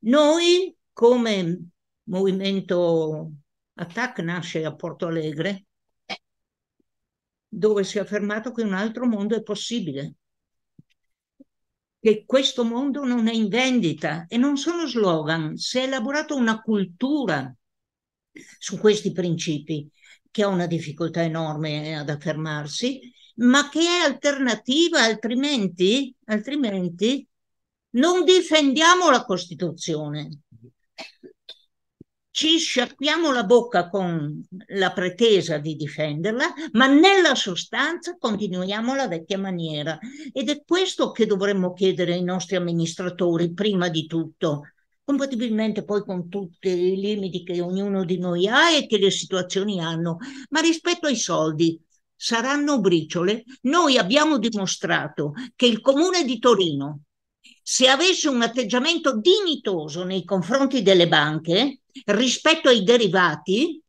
Noi, come movimento ATTAC, nasce a Porto Alegre, dove si è affermato che un altro mondo è possibile, che questo mondo non è in vendita e non sono slogan, si è elaborata una cultura su questi principi che ha una difficoltà enorme eh, ad affermarsi, ma che è alternativa, altrimenti, altrimenti non difendiamo la Costituzione. Ci sciacquiamo la bocca con la pretesa di difenderla, ma nella sostanza continuiamo la vecchia maniera. Ed è questo che dovremmo chiedere ai nostri amministratori, prima di tutto compatibilmente poi con tutti i limiti che ognuno di noi ha e che le situazioni hanno. Ma rispetto ai soldi, saranno briciole? Noi abbiamo dimostrato che il comune di Torino, se avesse un atteggiamento dignitoso nei confronti delle banche rispetto ai derivati,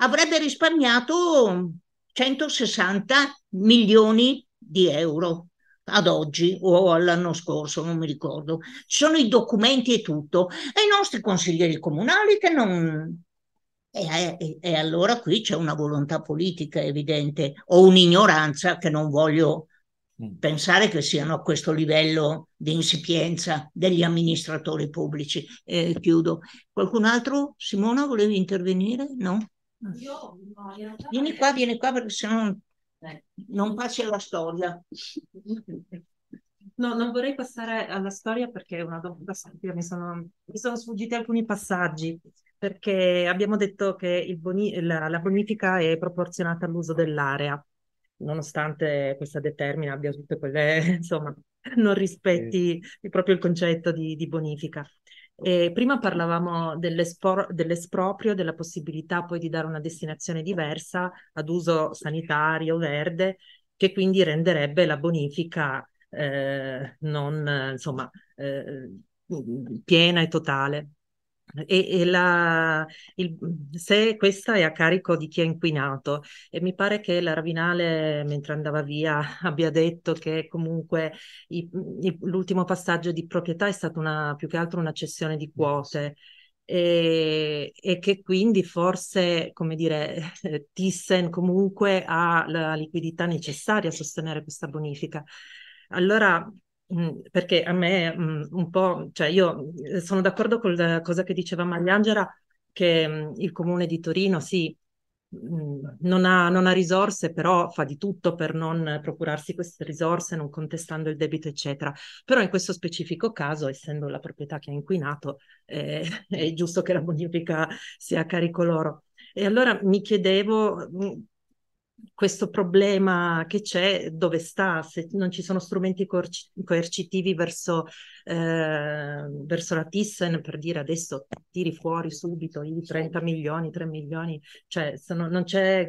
avrebbe risparmiato 160 milioni di euro ad oggi o all'anno scorso, non mi ricordo. Ci sono i documenti e tutto, e i nostri consiglieri comunali che non... E, e, e allora qui c'è una volontà politica evidente o un'ignoranza che non voglio mm. pensare che siano a questo livello di insipienza degli amministratori pubblici. Eh, chiudo. Qualcun altro? Simona, volevi intervenire? No? Vieni qua, vieni qua perché sennò non passi alla storia. No, non vorrei passare alla storia perché è una domanda semplice, mi sono, mi sono sfuggiti alcuni passaggi, perché abbiamo detto che boni, la, la, bonifica è proporzionata all'uso dell'area, nonostante questa determina abbia tutte quelle, insomma, non rispetti proprio il concetto di, di bonifica. Eh, prima parlavamo dell'esproprio, della possibilità poi di dare una destinazione diversa ad uso sanitario verde, che quindi renderebbe la bonifica eh, non, insomma, eh, piena e totale. E, e la, il, se questa è a carico di chi ha inquinato e mi pare che la Ravinale mentre andava via abbia detto che comunque i, i, l'ultimo passaggio di proprietà è stata una, più che altro una cessione di quote e, e che quindi forse come dire Thyssen comunque ha la liquidità necessaria a sostenere questa bonifica allora perché a me un po', cioè io sono d'accordo con la cosa che diceva Mariangela, che il comune di Torino sì, non ha, non ha, risorse, però fa di tutto per non procurarsi queste risorse, non contestando il debito, eccetera. Però in questo specifico caso, essendo la proprietà che ha inquinato, eh, è giusto che la bonifica sia a carico loro. E allora mi chiedevo questo problema che c'è dove sta, se non ci sono strumenti coercitivi verso, eh, verso la Thyssen per dire adesso tiri fuori subito i 30 milioni, 3 milioni, cioè se non, non c'è...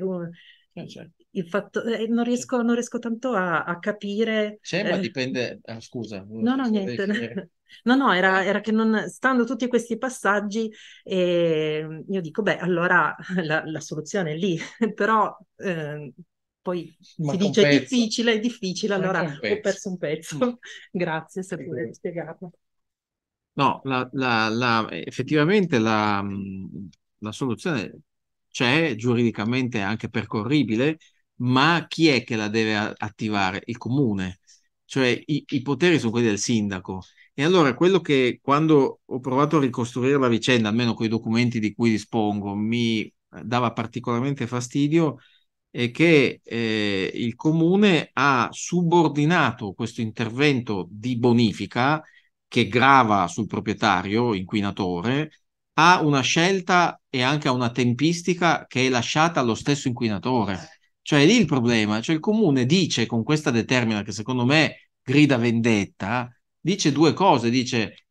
Certo il fatto, eh, non, riesco, non riesco tanto a, a capire. C'è, ma eh, dipende, ah, scusa. No, no, niente. Che... No, no, era, era, che non, stando tutti questi passaggi, eh, io dico, beh, allora la, la soluzione è lì, però eh, poi Ma si dice pezzo. difficile, è difficile, Ma allora ho perso un pezzo. Mm. Grazie se puoi spiegarlo. No, la, la, effettivamente mm, la, soluzione c'è, giuridicamente anche percorribile, ma chi è che la deve attivare? Il comune, cioè i, i poteri sono quelli del sindaco. E allora quello che quando ho provato a ricostruire la vicenda, almeno con i documenti di cui dispongo, mi dava particolarmente fastidio è che eh, il comune ha subordinato questo intervento di bonifica che grava sul proprietario inquinatore a una scelta e anche a una tempistica che è lasciata allo stesso inquinatore. Cioè è lì il problema, cioè il comune dice con questa determina che secondo me grida vendetta, dice due cose, dice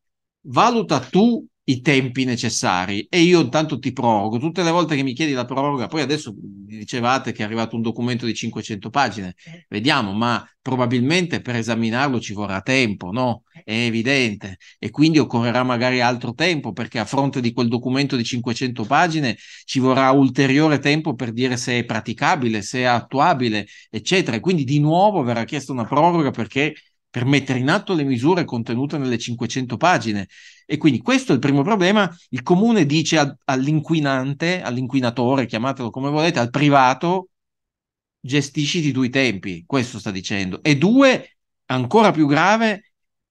valuta tu i tempi necessari e io intanto ti prorogo. Tutte le volte che mi chiedi la proroga, poi adesso dicevate che è arrivato un documento di 500 pagine, vediamo, ma probabilmente per esaminarlo ci vorrà tempo, no? è evidente e quindi occorrerà magari altro tempo perché a fronte di quel documento di 500 pagine ci vorrà ulteriore tempo per dire se è praticabile, se è attuabile, eccetera. E quindi di nuovo verrà chiesta una proroga perché per mettere in atto le misure contenute nelle 500 pagine. E quindi questo è il primo problema. Il comune dice a, all'inquinante, all'inquinatore, chiamatelo come volete, al privato, gestisci di due tempi, questo sta dicendo. E due, ancora più grave,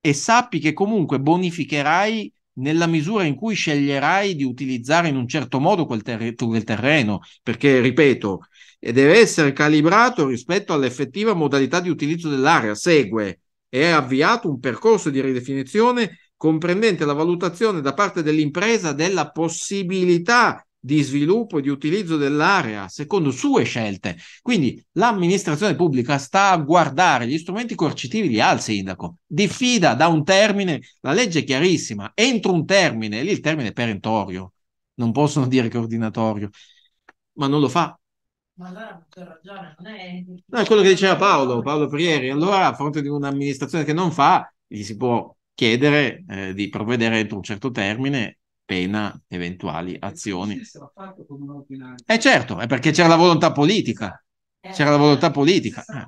e sappi che comunque bonificherai nella misura in cui sceglierai di utilizzare in un certo modo quel, ter- quel terreno, perché ripeto, eh, deve essere calibrato rispetto all'effettiva modalità di utilizzo dell'area, segue e è avviato un percorso di ridefinizione comprendente la valutazione da parte dell'impresa della possibilità di sviluppo e di utilizzo dell'area secondo sue scelte. Quindi l'amministrazione pubblica sta a guardare gli strumenti coercitivi li ha sindaco, diffida da un termine, la legge è chiarissima, entro un termine, lì il termine è perentorio, non possono dire che è ordinatorio, ma non lo fa. Ma allora c'è ragione, non è... No, è quello che diceva Paolo, Paolo Prieri. Allora, a fronte di un'amministrazione che non fa, gli si può chiedere eh, di provvedere entro un certo termine pena eventuali azioni. Eh certo, è perché c'era la volontà politica. Eh, c'era la volontà eh, politica. Eh.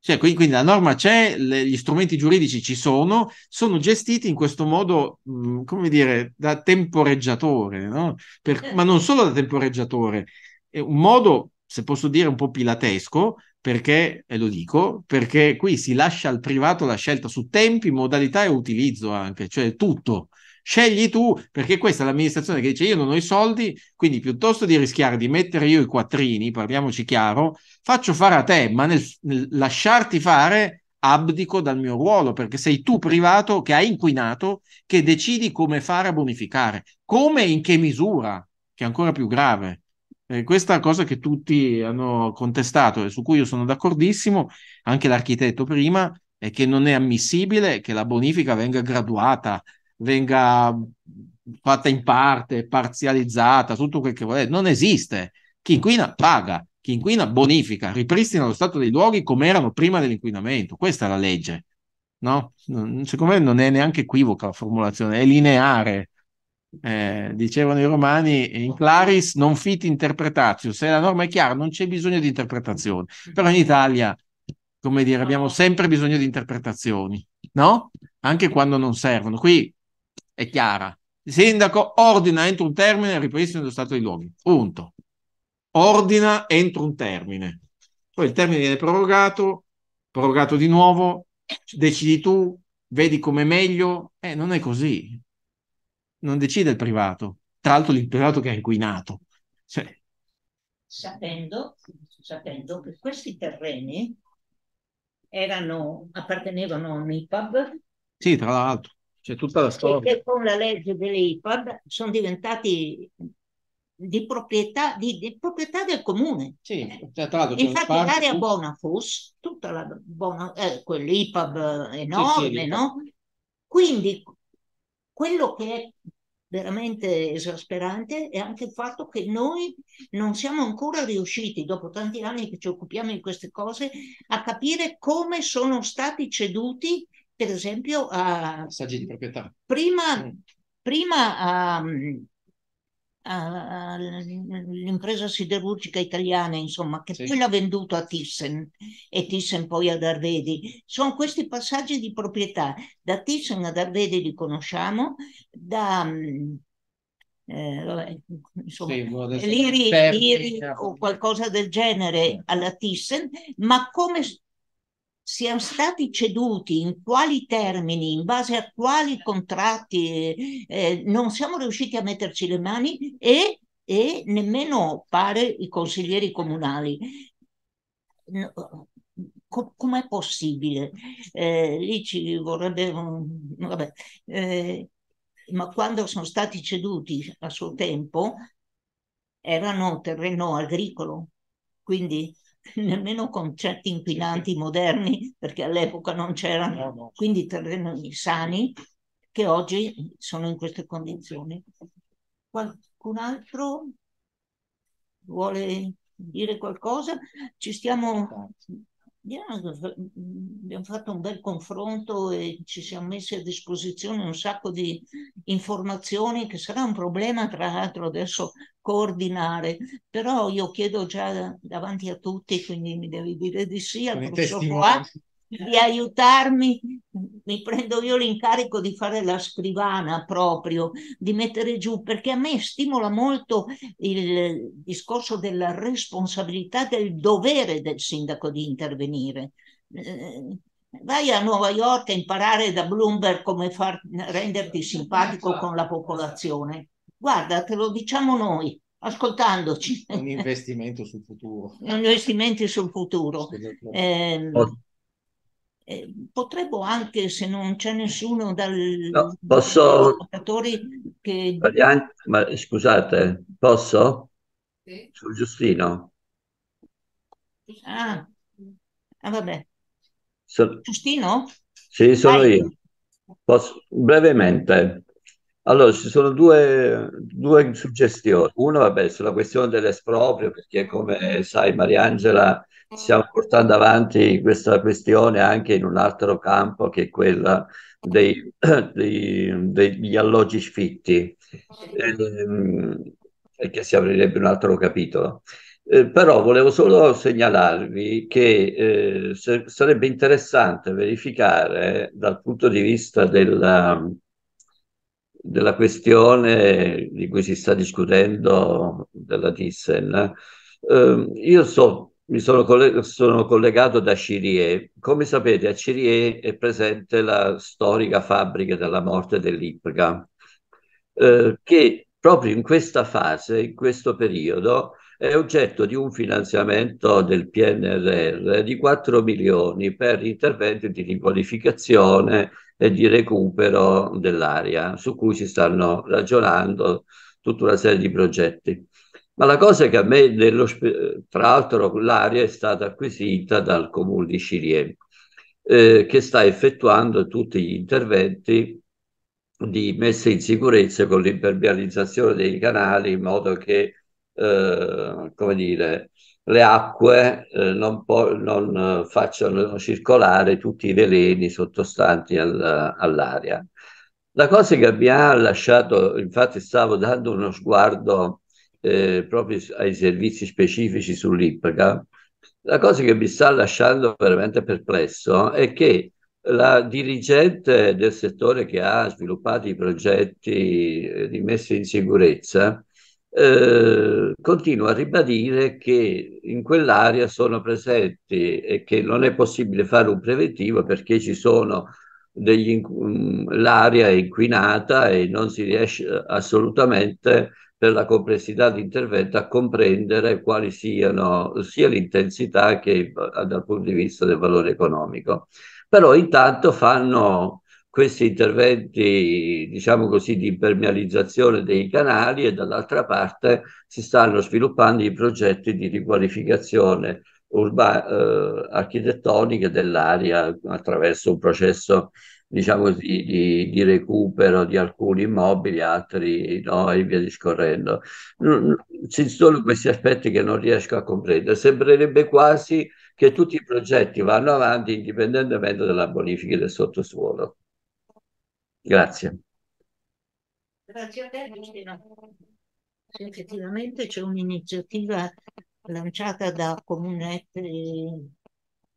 Cioè, quindi, quindi, la norma c'è, le, gli strumenti giuridici ci sono, sono gestiti in questo modo, mh, mm, come dire, da temporeggiatore, no? per, eh. ma non solo da temporeggiatore, è un modo, se posso dire, un po' pilatesco, perché, e lo dico, perché qui si lascia al privato la scelta su tempi, modalità e utilizzo anche, cioè tutto. Scegli tu, perché questa è l'amministrazione che dice io non ho i soldi, quindi piuttosto di rischiare di mettere io i quattrini, parliamoci chiaro, faccio fare a te, ma nel, nel lasciarti fare abdico dal mio ruolo, perché sei tu privato che hai inquinato, che decidi come fare a bonificare, come e in che misura, che è ancora più grave. Eh, questa cosa che tutti hanno contestato e su cui io sono d'accordissimo, anche l'architetto prima, è che non è ammissibile che la bonifica venga graduata venga fatta in parte, parzializzata, tutto quel che volete, non esiste. Chi inquina paga, chi inquina bonifica, ripristina lo stato dei luoghi come erano prima dell'inquinamento. Questa è la legge. No? Secondo me non è neanche equivoca la formulazione, è lineare. Eh, dicevano i romani in claris non fit interpretatio se la norma è chiara non c'è bisogno di interpretazione però in Italia come dire abbiamo sempre bisogno di interpretazioni no? anche quando non servono qui è chiara. Il sindaco ordina entro un termine il ripristino dello stato dei luoghi. Punto. Ordina entro un termine. Poi il termine viene prorogato, prorogato di nuovo, decidi tu, vedi come meglio. Eh, non è così. Non decide il privato. Tra l'altro il privato che ha inquinato. Cioè... Sapendo, sapendo che questi terreni erano, appartenevano a un IPAB. Sì, tra l'altro. C'è tutta la storia. Che con la legge dell'IPAD sono diventati di proprietà, di, di proprietà, del comune. Sì, cioè, tra l'altro Infatti parte... l'area Bonafus, tutta la Bona, eh, quell'IPAB enorme, sì, sì, no? Quindi quello che è veramente esasperante è anche il fatto che noi non siamo ancora riusciti, dopo tanti anni che ci occupiamo di queste cose, a capire come sono stati ceduti per esempio... Uh, eh, Saggi di proprietà. Prima, mm. prima um, l'impresa siderurgica italiana, insomma, che sì. poi l'ha venduto a Thyssen e Thyssen poi ad Arvedi. Sono questi passaggi di proprietà. Da Thyssen ad Arvedi li conosciamo, da... Mm, eh, insomma, sì, boh, l'Iri, o qualcosa del genere alla Thyssen, ma come siano stati ceduti, in quali termini, in base a quali contratti, eh, non siamo riusciti a metterci le mani e, e nemmeno pare i consiglieri comunali. No, com'è possibile? Eh, lì ci vorrebbe... Un... Vabbè, eh, ma quando sono stati ceduti a suo tempo erano terreno agricolo, quindi nemmeno con certi inquinanti moderni, perché all'epoca non c'erano, quindi terreni sani che oggi sono in queste condizioni. Qualcun altro vuole dire qualcosa? Ci stiamo abbiamo fatto un bel confronto e ci siamo messi a disposizione un sacco di informazioni che sarà un problema tra l'altro adesso coordinare, però io chiedo già davanti a tutti, quindi mi devi dire di sì al professor Qua di aiutarmi, mi prendo io l'incarico di fare la scrivana proprio, di mettere giù, perché a me stimola molto il discorso della responsabilità, del dovere del sindaco di intervenire. Eh, vai a Nuova York a imparare da Bloomberg come far, renderti simpatico con la popolazione. Guarda, te lo diciamo noi ascoltandoci. Un investimento sul futuro. Un investimento sul futuro. Eh, eh, potrebbero anche, se non c'è nessuno dal no, posso... Che... Marianne, ma, scusate, posso? Sì. Su Giustino. Ah, ah vabbè. So... Giustino? Sì, sono Vai. io. Posso... Brevemente. Allora, ci sono due, due suggestioni. Uno, vabbè, sulla questione dell'esproprio, perché come sai Mariangela stiamo portando avanti questa questione anche in un altro campo che è quella dei, dei, degli alloggi sfitti, ehm, e che si aprirebbe un altro capitolo. Eh, però volevo solo segnalarvi che eh, se, sarebbe interessante verificare dal punto di vista della della questione di cui si sta discutendo della Thyssen, eh, ehm, io so, mi sono, colleg- sono, collegato da Cirie. Come sapete, a Cirie è presente la storica fabbrica della morte dell'Ipga, eh, che proprio in questa fase, in questo periodo, è oggetto di un finanziamento del PNRR di 4 milioni per interventi di riqualificazione e di recupero dell'aria, su cui si stanno ragionando tutta una serie di progetti. Ma la cosa che a me, nello, tra l'altro, l'aria è stata acquisita dal comune di Cirie, eh, che sta effettuando tutti gli interventi di messa in sicurezza con l'impermeabilizzazione dei canali in modo che, eh, come dire, le acque eh, non, po- non, eh, facciano circolare tutti i veleni sottostanti al, all'aria. La cosa che mi ha lasciato, infatti stavo dando uno sguardo eh, proprio ai servizi specifici sull'IPCA, la cosa che mi sta lasciando veramente perplesso è che la dirigente del settore che ha sviluppato i progetti eh, di messa in sicurezza eh, continua a ribadire che in quell'area sono presenti e che non è possibile fare un preventivo perché ci sono degli, mm, l'area è inquinata e non si riesce eh, assolutamente per la complessità di intervento a comprendere quali siano sia l'intensità che eh, dal punto di vista del valore economico. Però intanto fanno questi interventi, diciamo così, di impermeabilizzazione dei canali e dall'altra parte si stanno sviluppando i progetti di riqualificazione urba- eh, architettonica dell'area attraverso un processo diciamo di, di, di, recupero di alcuni immobili, altri no, e via discorrendo. Ci sono questi aspetti che non riesco a comprendere. Sembrerebbe quasi che tutti i progetti vanno avanti indipendentemente dalla bonifica del sottosuolo. Grazie. Grazie a te. Effettivamente c'è un'iniziativa lanciata da Comunette,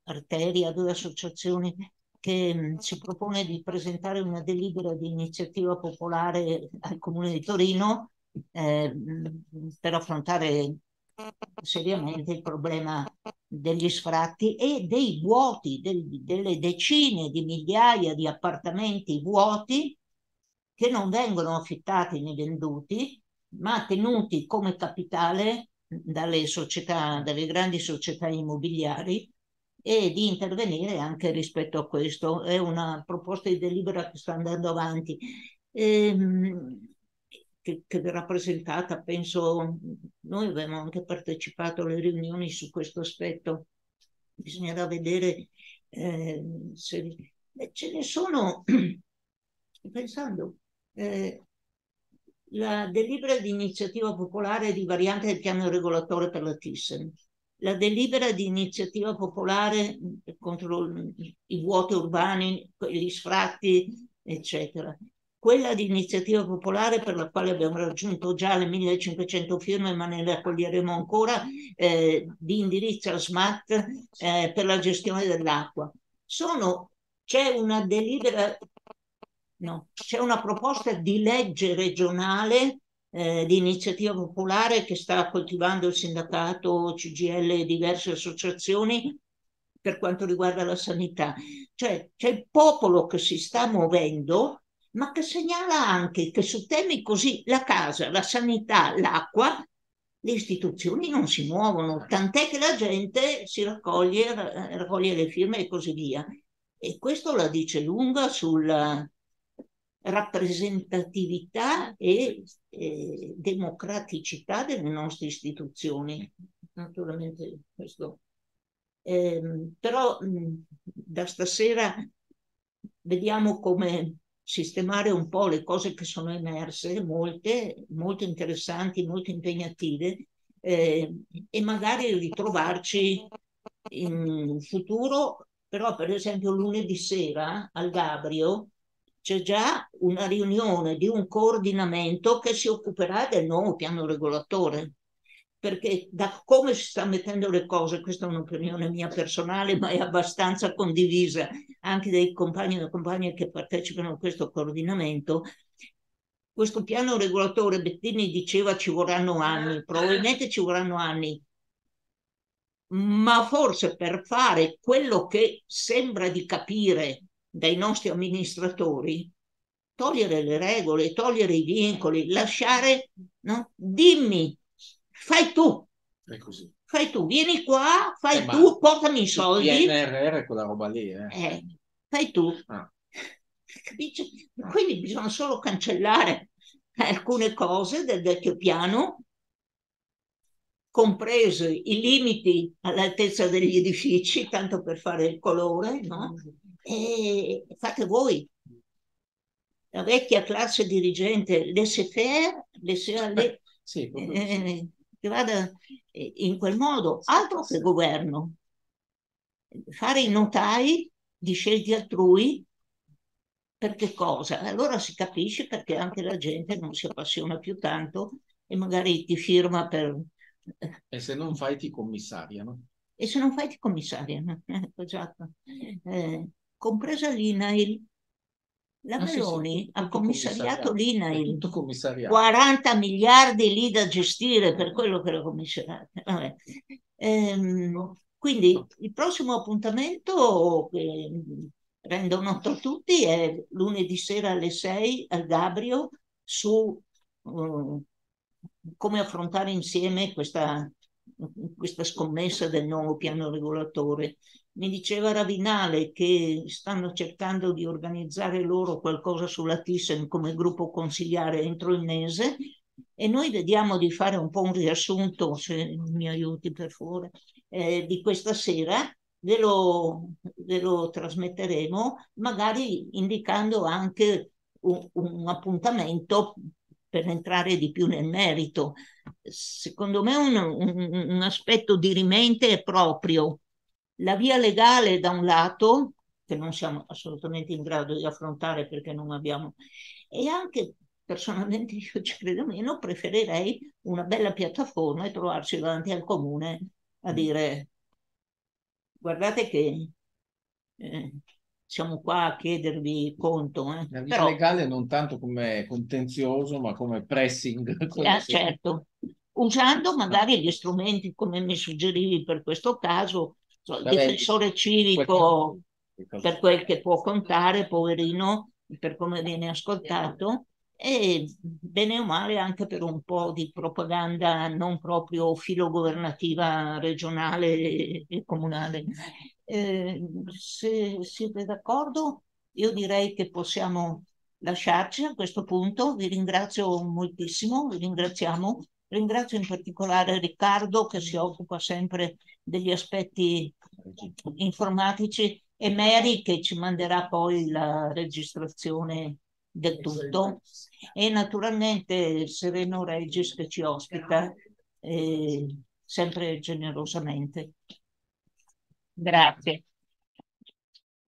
Arteria, due associazioni che mm, si propone di presentare una delibera di iniziativa popolare al Comune di Torino eh, mm, per affrontare seriamente il problema degli sfratti e dei vuoti, del, delle decine di migliaia di appartamenti vuoti che non vengono affittati né venduti, ma tenuti come capitale dalle società, dalle grandi società immobiliari e di intervenire anche rispetto a questo. È una proposta di delibera che sta andando avanti. Ehm, che, che, verrà presentata, penso, noi abbiamo anche partecipato alle riunioni su questo aspetto, bisognerà vedere eh, se... Eh, ce ne sono, pensando, eh, la delibera di iniziativa popolare di variante del piano regolatore per la Thyssen, la delibera di iniziativa popolare eh, contro i vuoti urbani, gli sfratti, eccetera quella di iniziativa popolare per la quale abbiamo raggiunto già le 1500 firme ma ne raccoglieremo ancora eh, di indirizzo al SMAT eh, per la gestione dell'acqua. Sono, c'è una delibera, no, c'è una proposta di legge regionale eh, di iniziativa popolare che sta coltivando il sindacato, CGL e diverse associazioni per quanto riguarda la sanità. Cioè c'è il popolo che si sta muovendo ma che segnala anche che su temi così la casa, la sanità, l'acqua, le istituzioni non si muovono, tant'è che la gente si raccoglie, eh, raccoglie le firme e così via. E questo la dice lunga sulla eh, rappresentatività e, e democraticità delle nostre istituzioni. Naturalmente questo. Eh, però mm, da stasera vediamo come sistemare un po' le cose che sono emerse, molte, molto interessanti, molto impegnative, eh, e magari ritrovarci in futuro, però per esempio lunedì sera al Gabrio c'è già una riunione di un coordinamento che si occuperà del nuovo piano regolatore perché da come si stanno mettendo le cose, questa è un'opinione mia personale, ma è abbastanza condivisa anche dai compagni e compagne che partecipano a questo coordinamento, questo piano regolatore Bettini diceva ci vorranno anni, probabilmente ci vorranno anni, ma forse per fare quello che sembra di capire dai nostri amministratori, togliere le regole, togliere i vincoli, lasciare, no? dimmi fai tu. È così. Fai tu, vieni qua, fai eh, tu, portami i soldi. Il PNRR quella roba lì. Eh. eh fai tu. Ah. Quindi bisogna solo cancellare alcune cose del vecchio piano, compresi i limiti all'altezza degli edifici, tanto per fare il colore, no? E fate voi. La vecchia classe dirigente, laissez faire, laissez aller. Sì, eh, eh, eh che vada eh, in quel modo, altro che governo. Fare i notai di scelte altrui per che cosa? Allora si capisce perché anche la gente non si appassiona più tanto e magari ti firma per... E se non fai ti commissariano. E se non fai ti commissariano, esatto. Eh, compresa l'INAIL, la ah, Meloni sì, sì, ha commissariato l'INAIL, 40 miliardi lì da gestire per quello che l'ha commissariata. Ehm, quindi il prossimo appuntamento che mm, rendo noto a tutti è lunedì sera alle 6 al Gabrio su uh, come affrontare insieme questa questa scommessa del nuovo piano regolatore. Mi diceva Ravinale che stanno cercando di organizzare loro qualcosa sulla Thyssen come gruppo consigliare entro il mese e noi vediamo di fare un po' un riassunto, se mi aiuti per favore, eh, di questa sera. Ve lo, ve lo trasmetteremo, magari indicando anche un, un, appuntamento per entrare di più nel merito, secondo me un, un, un aspetto dirimente è proprio la via legale da un lato, che non siamo assolutamente in grado di affrontare perché non abbiamo, e anche personalmente io ci credo meno, preferirei una bella piattaforma e trovarci davanti al comune a mm. dire guardate che eh, siamo qua a chiedervi conto. Eh. La via Però... legale non tanto come contenzioso, ma come pressing. Come eh, certo, usando magari gli strumenti come mi suggerivi per questo caso, so, il difensore civico quel per quel che può contare, poverino, per come viene ascoltato e bene o male anche per un po' di propaganda non proprio filogovernativa regionale e comunale. Ehm, se siete d'accordo, io direi che possiamo lasciarci a questo punto. Vi ringrazio moltissimo, vi ringraziamo. Ringrazio in particolare Riccardo che si occupa sempre degli aspetti informatici e Mary che ci manderà poi la registrazione del tutto e naturalmente Sereno Regis che ci ospita eh, sempre generosamente. Grazie.